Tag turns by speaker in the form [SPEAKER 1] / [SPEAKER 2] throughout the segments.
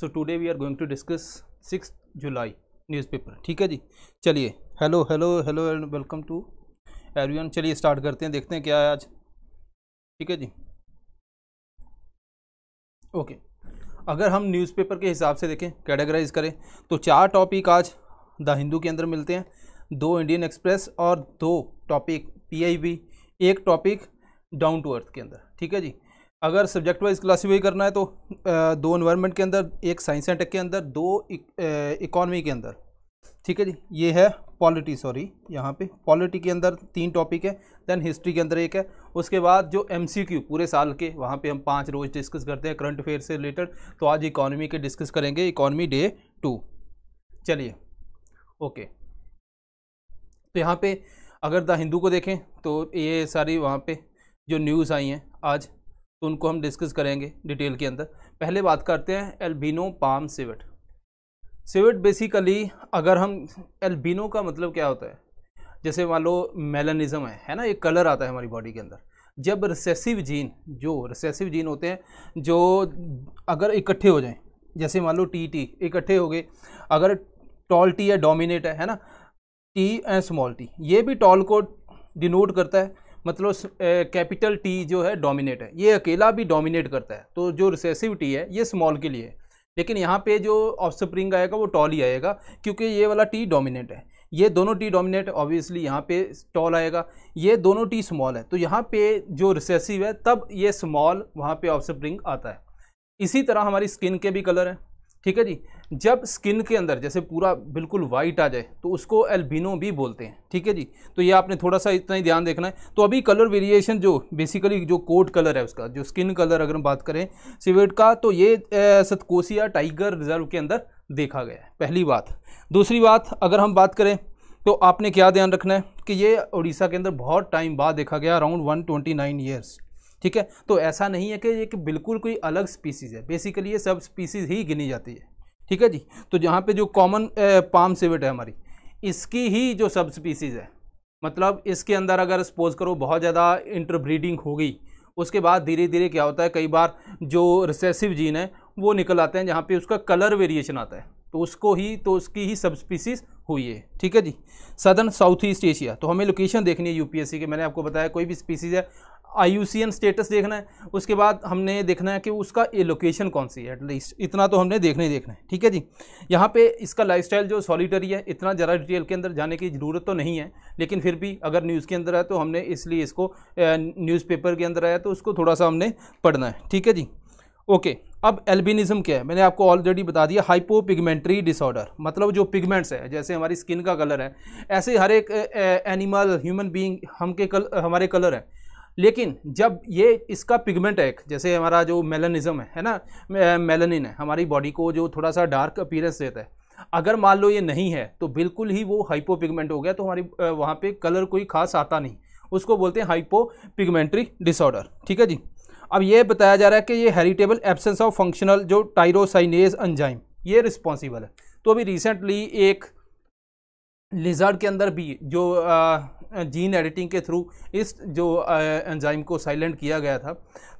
[SPEAKER 1] So today we are going to discuss six July newspaper ठीक है जी चलिए hello hello hello and welcome to everyone चलिए start करते हैं देखते हैं क्या है आज ठीक है जी ओके अगर हम न्यूज़पेपर के हिसाब से देखें कैटेगराइज करें तो चार टॉपिक आज द हिंदू के अंदर मिलते हैं दो इंडियन एक्सप्रेस और दो टॉपिक पी एक टॉपिक डाउन टू अर्थ के अंदर ठीक है जी अगर सब्जेक्ट वाइज क्लासीफाई करना है तो दो इन्वायरमेंट के अंदर एक साइंस एंड टेक के अंदर दो इकॉनमी के अंदर ठीक है जी ये है पॉलिटी सॉरी यहाँ पे पॉलिटी के अंदर तीन टॉपिक है देन हिस्ट्री के अंदर एक है उसके बाद जो एमसीक्यू पूरे साल के वहाँ पे हम पांच रोज़ डिस्कस करते हैं करंट अफेयर से रिलेटेड तो आज इकोनॉमी के डिस्कस करेंगे इकोनॉमी डे टू चलिए ओके तो यहाँ पे अगर द हिंदू को देखें तो ये सारी वहाँ पे जो न्यूज़ आई हैं आज तो उनको हम डिस्कस करेंगे डिटेल के अंदर पहले बात करते हैं albino palm civet civet basically अगर हम एल्बिनो का मतलब क्या होता है जैसे मान लो मेलानिज़म है है ना एक कलर आता है हमारी बॉडी के अंदर जब रिसेसिव जीन जो रिसेसिव जीन होते हैं जो अगर इकट्ठे हो जाएं जैसे मान लो टी टी इकट्ठे हो गए अगर टॉल टी या डोमिनेट है है ना टी एंड स्मॉल टी ये भी टॉल को डिनोट करता है मतलब कैपिटल टी जो है डोमिनेट है ये अकेला भी डोमिनेट करता है तो जो रिसेसिव टी है ये स्मॉल के लिए लेकिन यहाँ पे जो ऑफ स्प्रिंग आएगा वो टॉल ही आएगा क्योंकि ये वाला टी डोमिनेट है ये दोनों टी डोमिनेट ऑब्वियसली यहाँ पे टॉल आएगा ये दोनों टी स्मॉल है तो यहाँ पे जो रिसेसिव है तब ये स्मॉल वहाँ पे ऑफ स्प्रिंग आता है इसी तरह हमारी स्किन के भी कलर हैं ठीक है जी जब स्किन के अंदर जैसे पूरा बिल्कुल वाइट आ जाए तो उसको एल्बिनो भी बोलते हैं ठीक है जी तो ये आपने थोड़ा सा इतना ही ध्यान देखना है तो अभी कलर वेरिएशन जो बेसिकली जो कोट कलर है उसका जो स्किन कलर अगर हम बात करें सिवेट का तो ये सतकोसिया टाइगर रिजर्व के अंदर देखा गया है पहली बात दूसरी बात अगर हम बात करें तो आपने क्या ध्यान रखना है कि ये उड़ीसा के अंदर बहुत टाइम बाद देखा गया around one twenty nine years ठीक है तो ऐसा नहीं है कि ये कि बिल्कुल कोई अलग स्पीसीज़ है बेसिकली ये सब स्पीसीज़ ही गिनी जाती है ठीक है जी तो यहाँ पे जो कॉमन पाम सिविट है हमारी इसकी ही जो सब स्पीसीज़ है मतलब इसके अंदर अगर सपोज करो बहुत ज़्यादा इंटरब्रीडिंग हो गई उसके बाद धीरे धीरे क्या होता है कई बार जो रिसेसिव जीन है वो निकल आते हैं जहाँ पे उसका कलर वेरिएशन आता है तो उसको ही तो उसकी ही सब स्पीसीज हुई है ठीक है जी सदर्न साउथ ईस्ट एशिया तो हमें लोकेशन देखनी है यूपीएससी के मैंने आपको बताया कोई भी स्पीसीज है आई स्टेटस देखना है उसके बाद हमने देखना है कि उसका ये लोकेशन कौन सी है एटलीस्ट इतना तो हमने देखना ही देखना है ठीक है जी यहाँ पे इसका लाइफस्टाइल जो सॉलिटरी है इतना ज़रा डिटेल के अंदर जाने की ज़रूरत तो नहीं है लेकिन फिर भी अगर न्यूज़ के अंदर है तो हमने इसलिए इसको न्यूज़पेपर के अंदर आया तो उसको थोड़ा सा हमने पढ़ना है ठीक है जी ओके अब एल्बिनिज्म क्या है मैंने आपको ऑलरेडी बता दिया हाइपोपिगमेंट्री डिसऑर्डर मतलब जो पिगमेंट्स है जैसे हमारी स्किन का कलर है ऐसे हर एक एनिमल ह्यूमन बीइंग हम के कल हमारे कलर हैं लेकिन जब ये इसका पिगमेंट है एक जैसे हमारा जो मेलनिज्म है है ना मेलनिन है हमारी बॉडी को जो थोड़ा सा डार्क अपीरेंस देता है अगर मान लो ये नहीं है तो बिल्कुल ही वो हाइपो पिगमेंट हो गया तो हमारी वहाँ पर कलर कोई खास आता नहीं उसको बोलते हैं हाइपो पिगमेंट्री डिसऑर्डर ठीक है जी अब ये बताया जा रहा है कि ये हेरिटेबल एब्सेंस ऑफ फंक्शनल जो टायरोसाइनेज अंजाइम ये रिस्पॉन्सिबल है तो अभी रिसेंटली एक लिजर्ड के अंदर भी जो आ, जीन एडिटिंग के थ्रू इस जो एंजाइम को साइलेंट किया गया था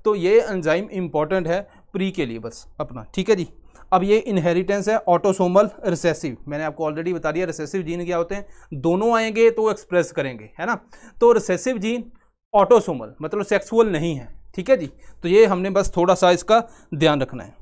[SPEAKER 1] तो ये एंजाइम इम्पॉर्टेंट है प्री के लिए बस अपना ठीक है जी अब ये इनहेरिटेंस है ऑटोसोमल रिसेसिव मैंने आपको ऑलरेडी बता दिया रिसेसिव जीन क्या होते हैं दोनों आएंगे तो एक्सप्रेस करेंगे है ना तो रिसेसिव जीन ऑटोसोमल मतलब सेक्सुअल नहीं है ठीक है जी तो ये हमने बस थोड़ा सा इसका ध्यान रखना है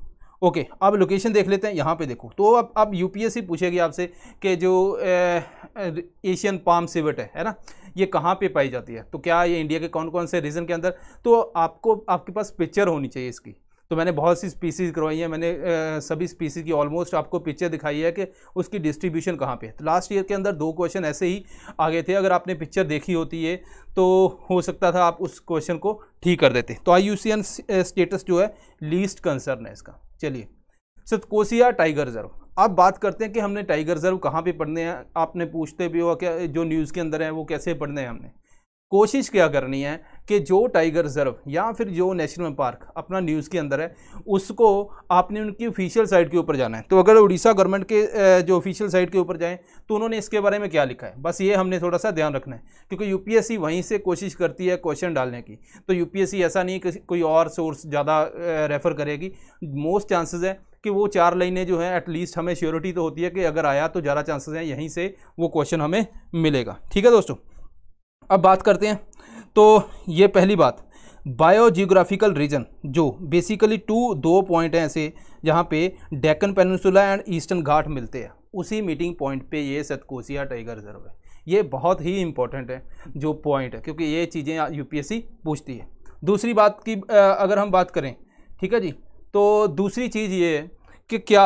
[SPEAKER 1] ओके अब लोकेशन देख लेते हैं यहाँ पे देखो तो अब अब यूपीएससी पूछेगी आपसे कि जो एशियन पाम सिवट है है ना ये कहाँ पे पाई जाती है तो क्या ये इंडिया के कौन कौन से रीजन के अंदर तो आपको आपके पास पिक्चर होनी चाहिए इसकी तो मैंने बहुत सी स्पीसीज़ करवाई हैं मैंने आ, सभी स्पीसीज़ की ऑलमोस्ट आपको पिक्चर दिखाई है कि उसकी डिस्ट्रीब्यूशन कहाँ पे है तो लास्ट ईयर के अंदर दो क्वेश्चन ऐसे ही आ गए थे अगर आपने पिक्चर देखी होती है तो हो सकता था आप उस क्वेश्चन को ठीक कर देते तो आई स्टेटस जो है लीस्ट कंसर्न है इसका चलिए कोसिया टाइगर रिजर्व आप बात करते हैं कि हमने टाइगर रिजर्व कहाँ पे पढ़ने हैं आपने पूछते भी हो क्या जो न्यूज़ के अंदर है वो कैसे पढ़ने हैं हमने कोशिश क्या करनी है कि जो टाइगर रिजर्व या फिर जो नेशनल पार्क अपना न्यूज़ के अंदर है उसको आपने उनकी ऑफिशियल साइट के ऊपर जाना है तो अगर उड़ीसा गवर्नमेंट के जो ऑफिशियल साइट के ऊपर जाएँ तो उन्होंने इसके बारे में क्या लिखा है बस ये हमने थोड़ा सा ध्यान रखना है क्योंकि यूपीएससी वहीं से कोशिश करती है क्वेश्चन डालने की तो यू ऐसा नहीं कि कोई और सोर्स ज़्यादा रेफ़र करेगी मोस्ट चांसेज़ है कि वो चार लाइनें जो हैं एटलीस्ट हमें श्योरिटी तो होती है कि अगर आया तो ज़्यादा चांसेज़ हैं यहीं से वो क्वेश्चन हमें मिलेगा ठीक है दोस्तों अब बात करते हैं तो ये पहली बात बायोजियोग्राफिकल रीजन जो बेसिकली टू दो पॉइंट हैं ऐसे जहाँ पे Deccan peninsula and eastern Ghat मिलते हैं उसी मीटिंग पॉइंट पे ये सतकोसिया टाइगर रिजर्व है ये बहुत ही इंपॉर्टेंट है जो पॉइंट है क्योंकि ये चीज़ें यूपीएससी पूछती है दूसरी बात की अगर हम बात करें ठीक है जी तो दूसरी चीज़ ये है कि क्या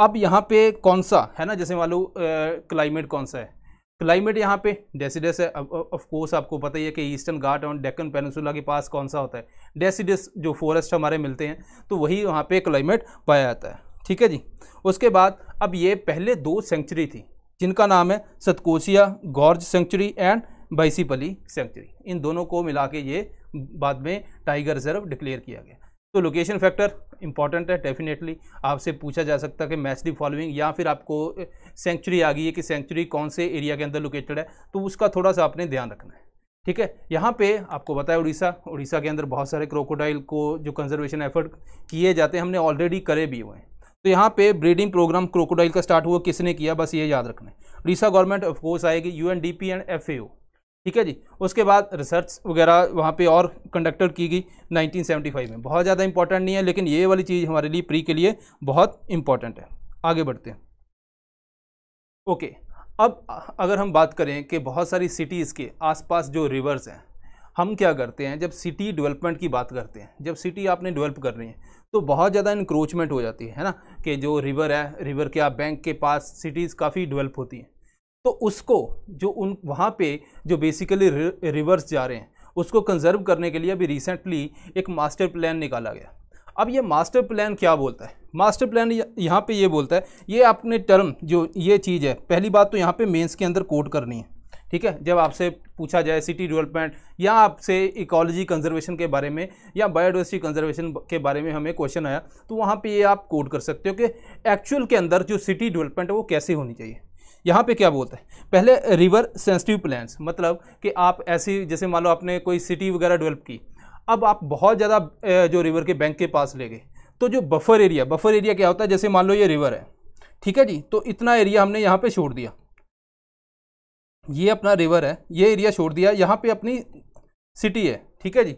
[SPEAKER 1] अब यहाँ पे कौन सा है ना जैसे मान लो क्लाइमेट कौन सा है क्लाइमेट यहाँ पे डेसीडस है ऑफ कोर्स आपको पता ही है कि ईस्टर्न घाट और डेक्कन पेनसुला के पास कौन सा होता है डेसीडस जो फॉरेस्ट हमारे मिलते हैं तो वही वहाँ पे क्लाइमेट पाया जाता है ठीक है जी उसके बाद अब ये पहले दो सेंचुरी थी जिनका नाम है Satkosia gorge sanctuary and Baisipalli sanctuary इन दोनों को मिला के ये बाद में टाइगर रिजर्व डिक्लेयर किया गया तो लोकेशन फैक्टर इंपॉर्टेंट है डेफिनेटली आपसे पूछा जा सकता है कि मैच दी फॉलोइंग या फिर आपको सेंचुरी आ गई है कि सेंचुरी कौन से एरिया के अंदर लोकेटेड है तो उसका थोड़ा सा आपने ध्यान रखना है ठीक है यहाँ पे आपको बताया उड़ीसा उड़ीसा के अंदर बहुत सारे क्रोकोडाइल को जो कंजर्वेशन एफर्ट किए जाते हैं हमने ऑलरेडी करे भी हुए हैं तो यहाँ पे ब्रीडिंग प्रोग्राम क्रोकोडाइल का स्टार्ट हुआ किसने किया बस ये याद रखना है उड़ीसा गवर्नमेंट ऑफकोर्स आएगी U N D P and F A ठीक है जी उसके बाद रिसर्च वगैरह वहाँ पे और कंडक्टेड की गई 1975 में बहुत ज़्यादा इंपॉर्टेंट नहीं है लेकिन ये वाली चीज़ हमारे लिए प्री के लिए बहुत इंपॉर्टेंट है आगे बढ़ते हैं ओके अब अगर हम बात करें कि बहुत सारी सिटीज़ के आसपास जो रिवर्स हैं हम क्या करते हैं जब सिटी डेवलपमेंट की बात करते हैं जब सिटी आपने डेवलप रही है तो बहुत ज़्यादा इंक्रोचमेंट हो जाती है है ना कि जो रिवर है रिवर के आप बैंक के पास सिटीज़ काफ़ी डेवलप होती हैं तो उसको जो उन वहाँ पे जो बेसिकली रिवर्स जा रहे हैं उसको कंजर्व करने के लिए अभी रिसेंटली एक मास्टर प्लान निकाला गया अब ये मास्टर प्लान क्या बोलता है मास्टर प्लान यहाँ पे ये बोलता है ये आपने टर्म जो ये चीज़ है पहली बात तो यहाँ पे मेंस के अंदर कोड करनी है ठीक है जब आपसे पूछा जाए सिटी डेवलपमेंट या आपसे इकोलॉजी कंजर्वेशन के बारे में या बायोडाइवर्सिटी कंजर्वेशन के बारे में हमें क्वेश्चन आया तो वहाँ पर ये आप कोड कर सकते हो कि एक्चुअल के अंदर जो सिटी डेवलपमेंट है वो कैसे होनी चाहिए यहाँ पे क्या बोलते हैं पहले रिवर सेंसिटिव प्लान्स मतलब कि आप ऐसी जैसे मान लो आपने कोई सिटी वगैरह डेवलप की अब आप बहुत ज़्यादा जो रिवर के बैंक के पास ले गए तो जो बफर एरिया बफर एरिया क्या होता है जैसे मान लो ये रिवर है ठीक है जी तो इतना एरिया हमने यहाँ पे छोड़ दिया ये अपना रिवर है ये एरिया छोड़ दिया यहाँ पे अपनी सिटी है ठीक है जी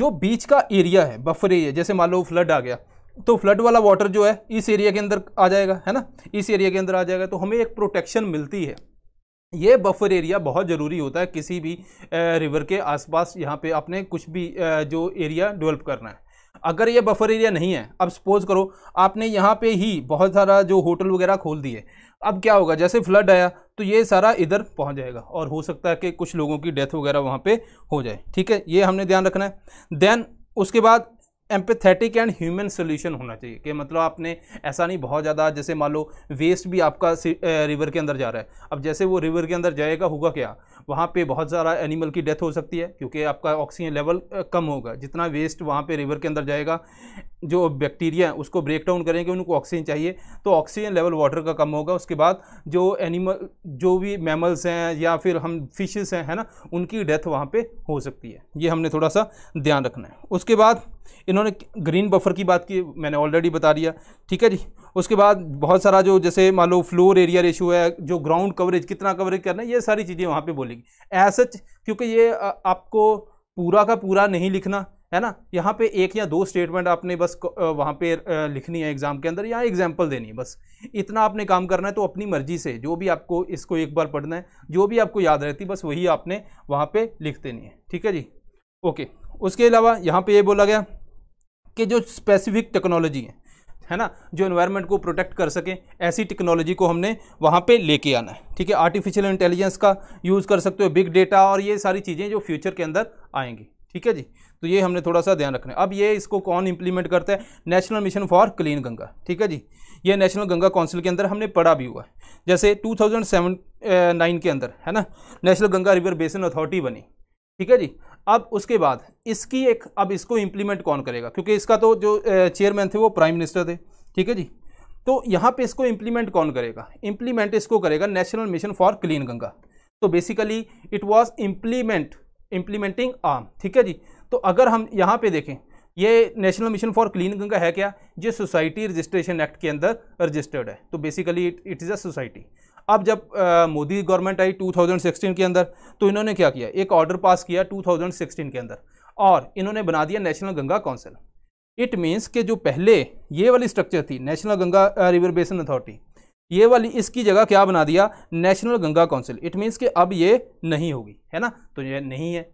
[SPEAKER 1] जो बीच का एरिया है बफर एरिया जैसे मान लो फ्लड आ गया तो फ्लड वाला वाटर जो है इस एरिया के अंदर आ जाएगा है ना इस एरिया के अंदर आ जाएगा तो हमें एक प्रोटेक्शन मिलती है ये बफर एरिया बहुत ज़रूरी होता है किसी भी रिवर के आसपास यहाँ पे आपने कुछ भी जो एरिया डेवलप करना है अगर ये बफर एरिया नहीं है अब सपोज़ करो आपने यहाँ पे ही बहुत सारा जो होटल वगैरह खोल दिए अब क्या होगा जैसे फ्लड आया तो ये सारा इधर पहुँच जाएगा और हो सकता है कि कुछ लोगों की डेथ वगैरह वहाँ पर हो जाए ठीक है ये हमने ध्यान रखना है देन उसके बाद एम्पथेटिक एंड ह्यूमन सोल्यूशन होना चाहिए कि मतलब आपने ऐसा नहीं बहुत ज़्यादा जैसे मान लो वेस्ट भी आपका रिवर के अंदर जा रहा है अब जैसे वो रिवर के अंदर जाएगा होगा क्या वहाँ पे बहुत सारा एनिमल की डेथ हो सकती है क्योंकि आपका ऑक्सीजन लेवल कम होगा जितना वेस्ट वहाँ पे रिवर के अंदर जाएगा जो बैक्टीरिया है उसको ब्रेक डाउन करेंगे उनको ऑक्सीजन चाहिए तो ऑक्सीजन लेवल वाटर का कम होगा उसके बाद जो एनिमल जो भी मैमल्स हैं या फिर हम फिशेस हैं है ना उनकी डेथ वहाँ पे हो सकती है ये हमने थोड़ा सा ध्यान रखना है उसके बाद इन्होंने ग्रीन बफर की बात की मैंने ऑलरेडी बता दिया ठीक है जी उसके बाद बहुत सारा जो जैसे मान लो फ्लोर एरिया रेशो है जो ग्राउंड कवरेज कितना कवरेज करना है ये सारी चीज़ें वहाँ पर बोलेगी एज सच क्योंकि ये आपको पूरा का पूरा नहीं लिखना है ना यहाँ पे एक या दो स्टेटमेंट आपने बस वहाँ पे लिखनी है एग्ज़ाम के अंदर या एग्जाम्पल देनी है बस इतना आपने काम करना है तो अपनी मर्जी से जो भी आपको इसको एक बार पढ़ना है जो भी आपको याद रहती बस वही आपने वहाँ पे लिख देनी है ठीक है जी ओके उसके अलावा यहाँ पे ये बोला गया कि जो स्पेसिफिक टेक्नोलॉजी है है ना जो इन्वायरमेंट को प्रोटेक्ट कर सकें ऐसी टेक्नोलॉजी को हमने वहाँ पर लेके आना है ठीक है आर्टिफिशियल इंटेलिजेंस का यूज़ कर सकते हो बिग डेटा और ये सारी चीज़ें जो फ्यूचर के अंदर आएंगी ठीक है जी तो ये हमने थोड़ा सा ध्यान रखना है अब ये इसको कौन इंप्लीमेंट करता है national mission for clean Ganga ठीक है जी ये नेशनल गंगा काउंसिल के अंदर हमने पढ़ा भी हुआ है जैसे टू थाउजेंड सेवन नाइन के अंदर है ना national Ganga river basin authority बनी ठीक है जी अब उसके बाद इसकी एक अब इसको इम्प्लीमेंट कौन करेगा क्योंकि इसका तो जो चेयरमैन थे वो प्राइम मिनिस्टर थे ठीक है जी तो यहाँ पे इसको इम्प्लीमेंट कौन करेगा इम्प्लीमेंट इसको करेगा national mission for clean Ganga तो basically it was implement implementing arm ठीक है जी तो अगर हम यहाँ पे देखें ये national mission for clean Ganga है क्या ये सोसाइटी रजिस्ट्रेशन एक्ट के अंदर रजिस्टर्ड है तो basically it is a society अब जब मोदी गवर्नमेंट आई 2016 के अंदर तो इन्होंने क्या किया एक ऑर्डर पास किया 2016 के अंदर और इन्होंने बना दिया national Ganga council it means के जो पहले ये वाली स्ट्रक्चर थी national Ganga river basin authority ये वाली इसकी जगह क्या बना दिया national Ganga council it means कि अब ये नहीं होगी है ना तो ये नहीं है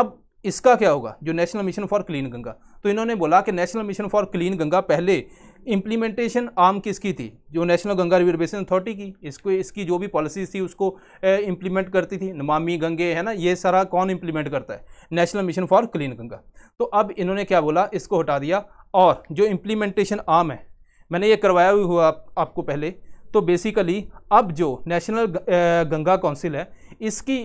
[SPEAKER 1] अब इसका क्या होगा जो national mission for clean Ganga तो इन्होंने बोला कि national mission for clean Ganga पहले इम्प्लीमेंटेशन आम किसकी थी जो national Ganga river basin authority की इसको इसकी जो भी पॉलिसीज थी उसको इम्प्लीमेंट करती थी नमामी गंगे है ना ये सारा कौन इम्प्लीमेंट करता है national mission for clean Ganga तो अब इन्होंने क्या बोला इसको हटा दिया और जो इम्प्लीमेंटेशन आम है मैंने ये करवाया हुआ आप, आपको पहले तो बेसिकली अब जो नेशनल गंगा काउंसिल है इसकी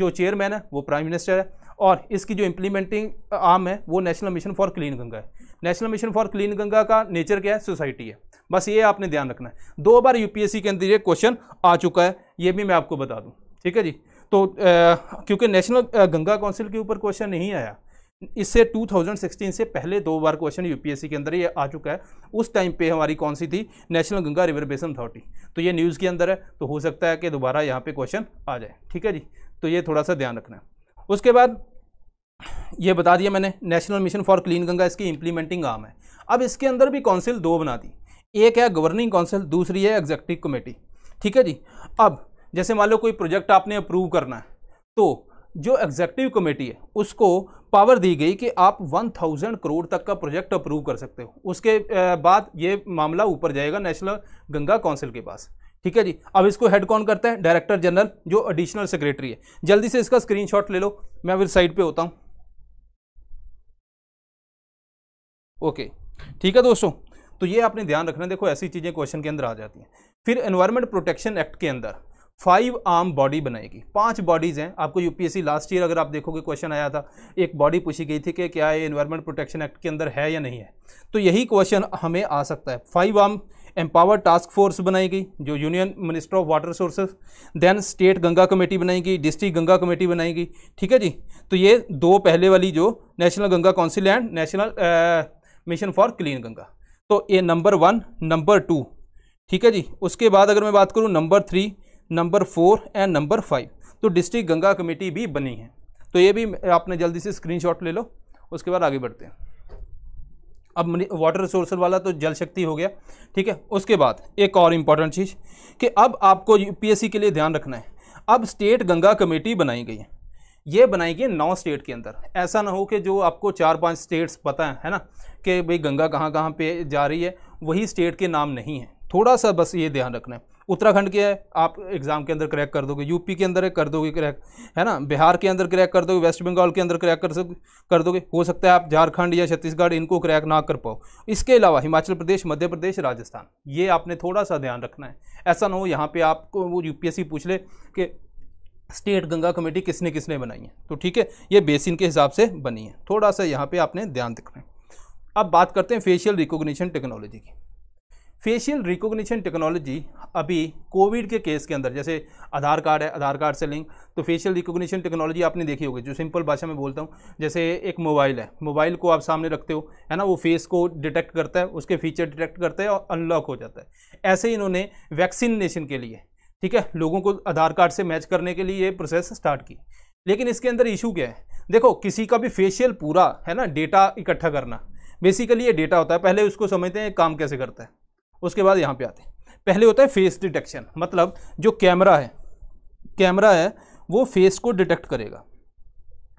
[SPEAKER 1] जो चेयरमैन है वो प्राइम मिनिस्टर है और इसकी जो इम्प्लीमेंटिंग आम है वो national mission for clean Ganga है national mission for clean Ganga का नेचर क्या है सोसाइटी है बस ये आपने ध्यान रखना है दो बार यूपीएससी के अंदर ये क्वेश्चन आ चुका है ये भी मैं आपको बता दूँ ठीक है जी तो क्योंकि नेशनल गंगा काउंसिल के ऊपर क्वेश्चन नहीं आया इससे 2016 से पहले दो बार क्वेश्चन यूपीएससी के अंदर ये आ चुका है उस टाइम पे हमारी कौन सी थी national Ganga river basin authority तो ये न्यूज़ के अंदर है तो हो सकता है कि दोबारा यहाँ पे क्वेश्चन आ जाए ठीक है जी तो ये थोड़ा सा ध्यान रखना है उसके बाद ये बता दिया मैंने national mission for clean Ganga इसकी इंप्लीमेंटिंग आम है अब इसके अंदर भी काउंसिल दो बना दी एक है गवर्निंग काउंसिल दूसरी है एग्जेक्टिव कमेटी ठीक है जी अब जैसे मान लो कोई प्रोजेक्ट आपने अप्रूव करना है तो जो एग्जेक्टिव कमेटी है उसको पावर दी गई कि आप 1000 करोड़ तक का प्रोजेक्ट अप्रूव कर सकते हो उसके बाद ये मामला ऊपर जाएगा नेशनल गंगा काउंसिल के पास ठीक है जी अब इसको हेड कौन करता है डायरेक्टर जनरल जो एडिशनल सेक्रेटरी है जल्दी से इसका स्क्रीनशॉट ले लो मैं फिर साइड पे होता हूँ ओके ठीक है दोस्तों तो ये आपने ध्यान रखना देखो ऐसी चीज़ें क्वेश्चन के अंदर आ जाती हैं फिर एनवायरमेंट प्रोटेक्शन एक्ट के अंदर फाइव आर्म बॉडी बनाएगी पांच बॉडीज़ हैं आपको यूपीएससी लास्ट ईयर अगर आप देखोगे क्वेश्चन आया था एक बॉडी पूछी गई थी कि क्या ये इन्वायरमेंट प्रोटेक्शन एक्ट के अंदर है या नहीं है तो यही क्वेश्चन हमें आ सकता है five arm empower task force बनाएगी जो union minister of water resources then state Ganga committee बनाएगी डिस्ट्रिक्ट गंगा कमेटी बनाएगी ठीक है जी तो ये दो पहले वाली जो national Ganga council and national mission for clean Ganga तो ये नंबर वन नंबर टू ठीक है जी उसके बाद अगर मैं बात करूँ number three number four and number five तो डिस्ट्रिक्ट गंगा कमेटी भी बनी है तो ये भी आपने जल्दी से स्क्रीनशॉट ले लो उसके बाद आगे बढ़ते हैं अब वाटर रिसोर्स वाला तो जल शक्ति हो गया ठीक है उसके बाद एक और इम्पॉर्टेंट चीज़ कि अब आपको यूपीएससी के लिए ध्यान रखना है अब स्टेट गंगा कमेटी बनाई गई है ये बनाई गई नौ स्टेट के अंदर ऐसा ना हो कि जो आपको चार पांच स्टेट्स पता है है ना कि भाई गंगा कहाँ कहाँ पे जा रही है वही स्टेट के नाम नहीं है थोड़ा सा बस ये ध्यान रखना है उत्तराखंड के है आप एग्ज़ाम के अंदर क्रैक कर दोगे यूपी के अंदर है कर दोगे क्रैक है ना बिहार के अंदर क्रैक कर दोगे वेस्ट बंगाल के अंदर क्रैक कर सक कर दोगे हो सकता है आप झारखंड या छत्तीसगढ़ इनको क्रैक ना कर पाओ इसके अलावा हिमाचल प्रदेश मध्य प्रदेश राजस्थान ये आपने थोड़ा सा ध्यान रखना है ऐसा ना हो यहाँ पर आपको वो यू पूछ ले कि स्टेट गंगा कमेटी किसने किसने बनाई है तो ठीक है ये बेसिन के हिसाब से बनी है थोड़ा सा यहाँ पर आपने ध्यान रखना है अब बात करते हैं फेशियल रिकोगनीशन टेक्नोलॉजी की फेशियल रिकॉग्निशन टेक्नोलॉजी अभी कोविड के केस के अंदर जैसे आधार कार्ड है आधार कार्ड से लिंक तो फेशियल रिकॉग्निशन टेक्नोलॉजी आपने देखी होगी जो सिंपल भाषा में बोलता हूँ जैसे एक मोबाइल है मोबाइल को आप सामने रखते हो है ना वो फेस को डिटेक्ट करता है उसके फीचर डिटेक्ट करता है और अनलॉक हो जाता है ऐसे ही इन्होंने वैक्सीनेशन के लिए ठीक है लोगों को आधार कार्ड से मैच करने के लिए ये प्रोसेस स्टार्ट की लेकिन इसके अंदर इशू क्या है देखो किसी का भी फेशियल पूरा है ना डेटा इकट्ठा करना बेसिकली ये डेटा होता है पहले उसको समझते हैं काम कैसे करता है उसके बाद यहाँ पे आते हैं पहले होता है फेस डिटेक्शन मतलब जो कैमरा है कैमरा है वो फेस को डिटेक्ट करेगा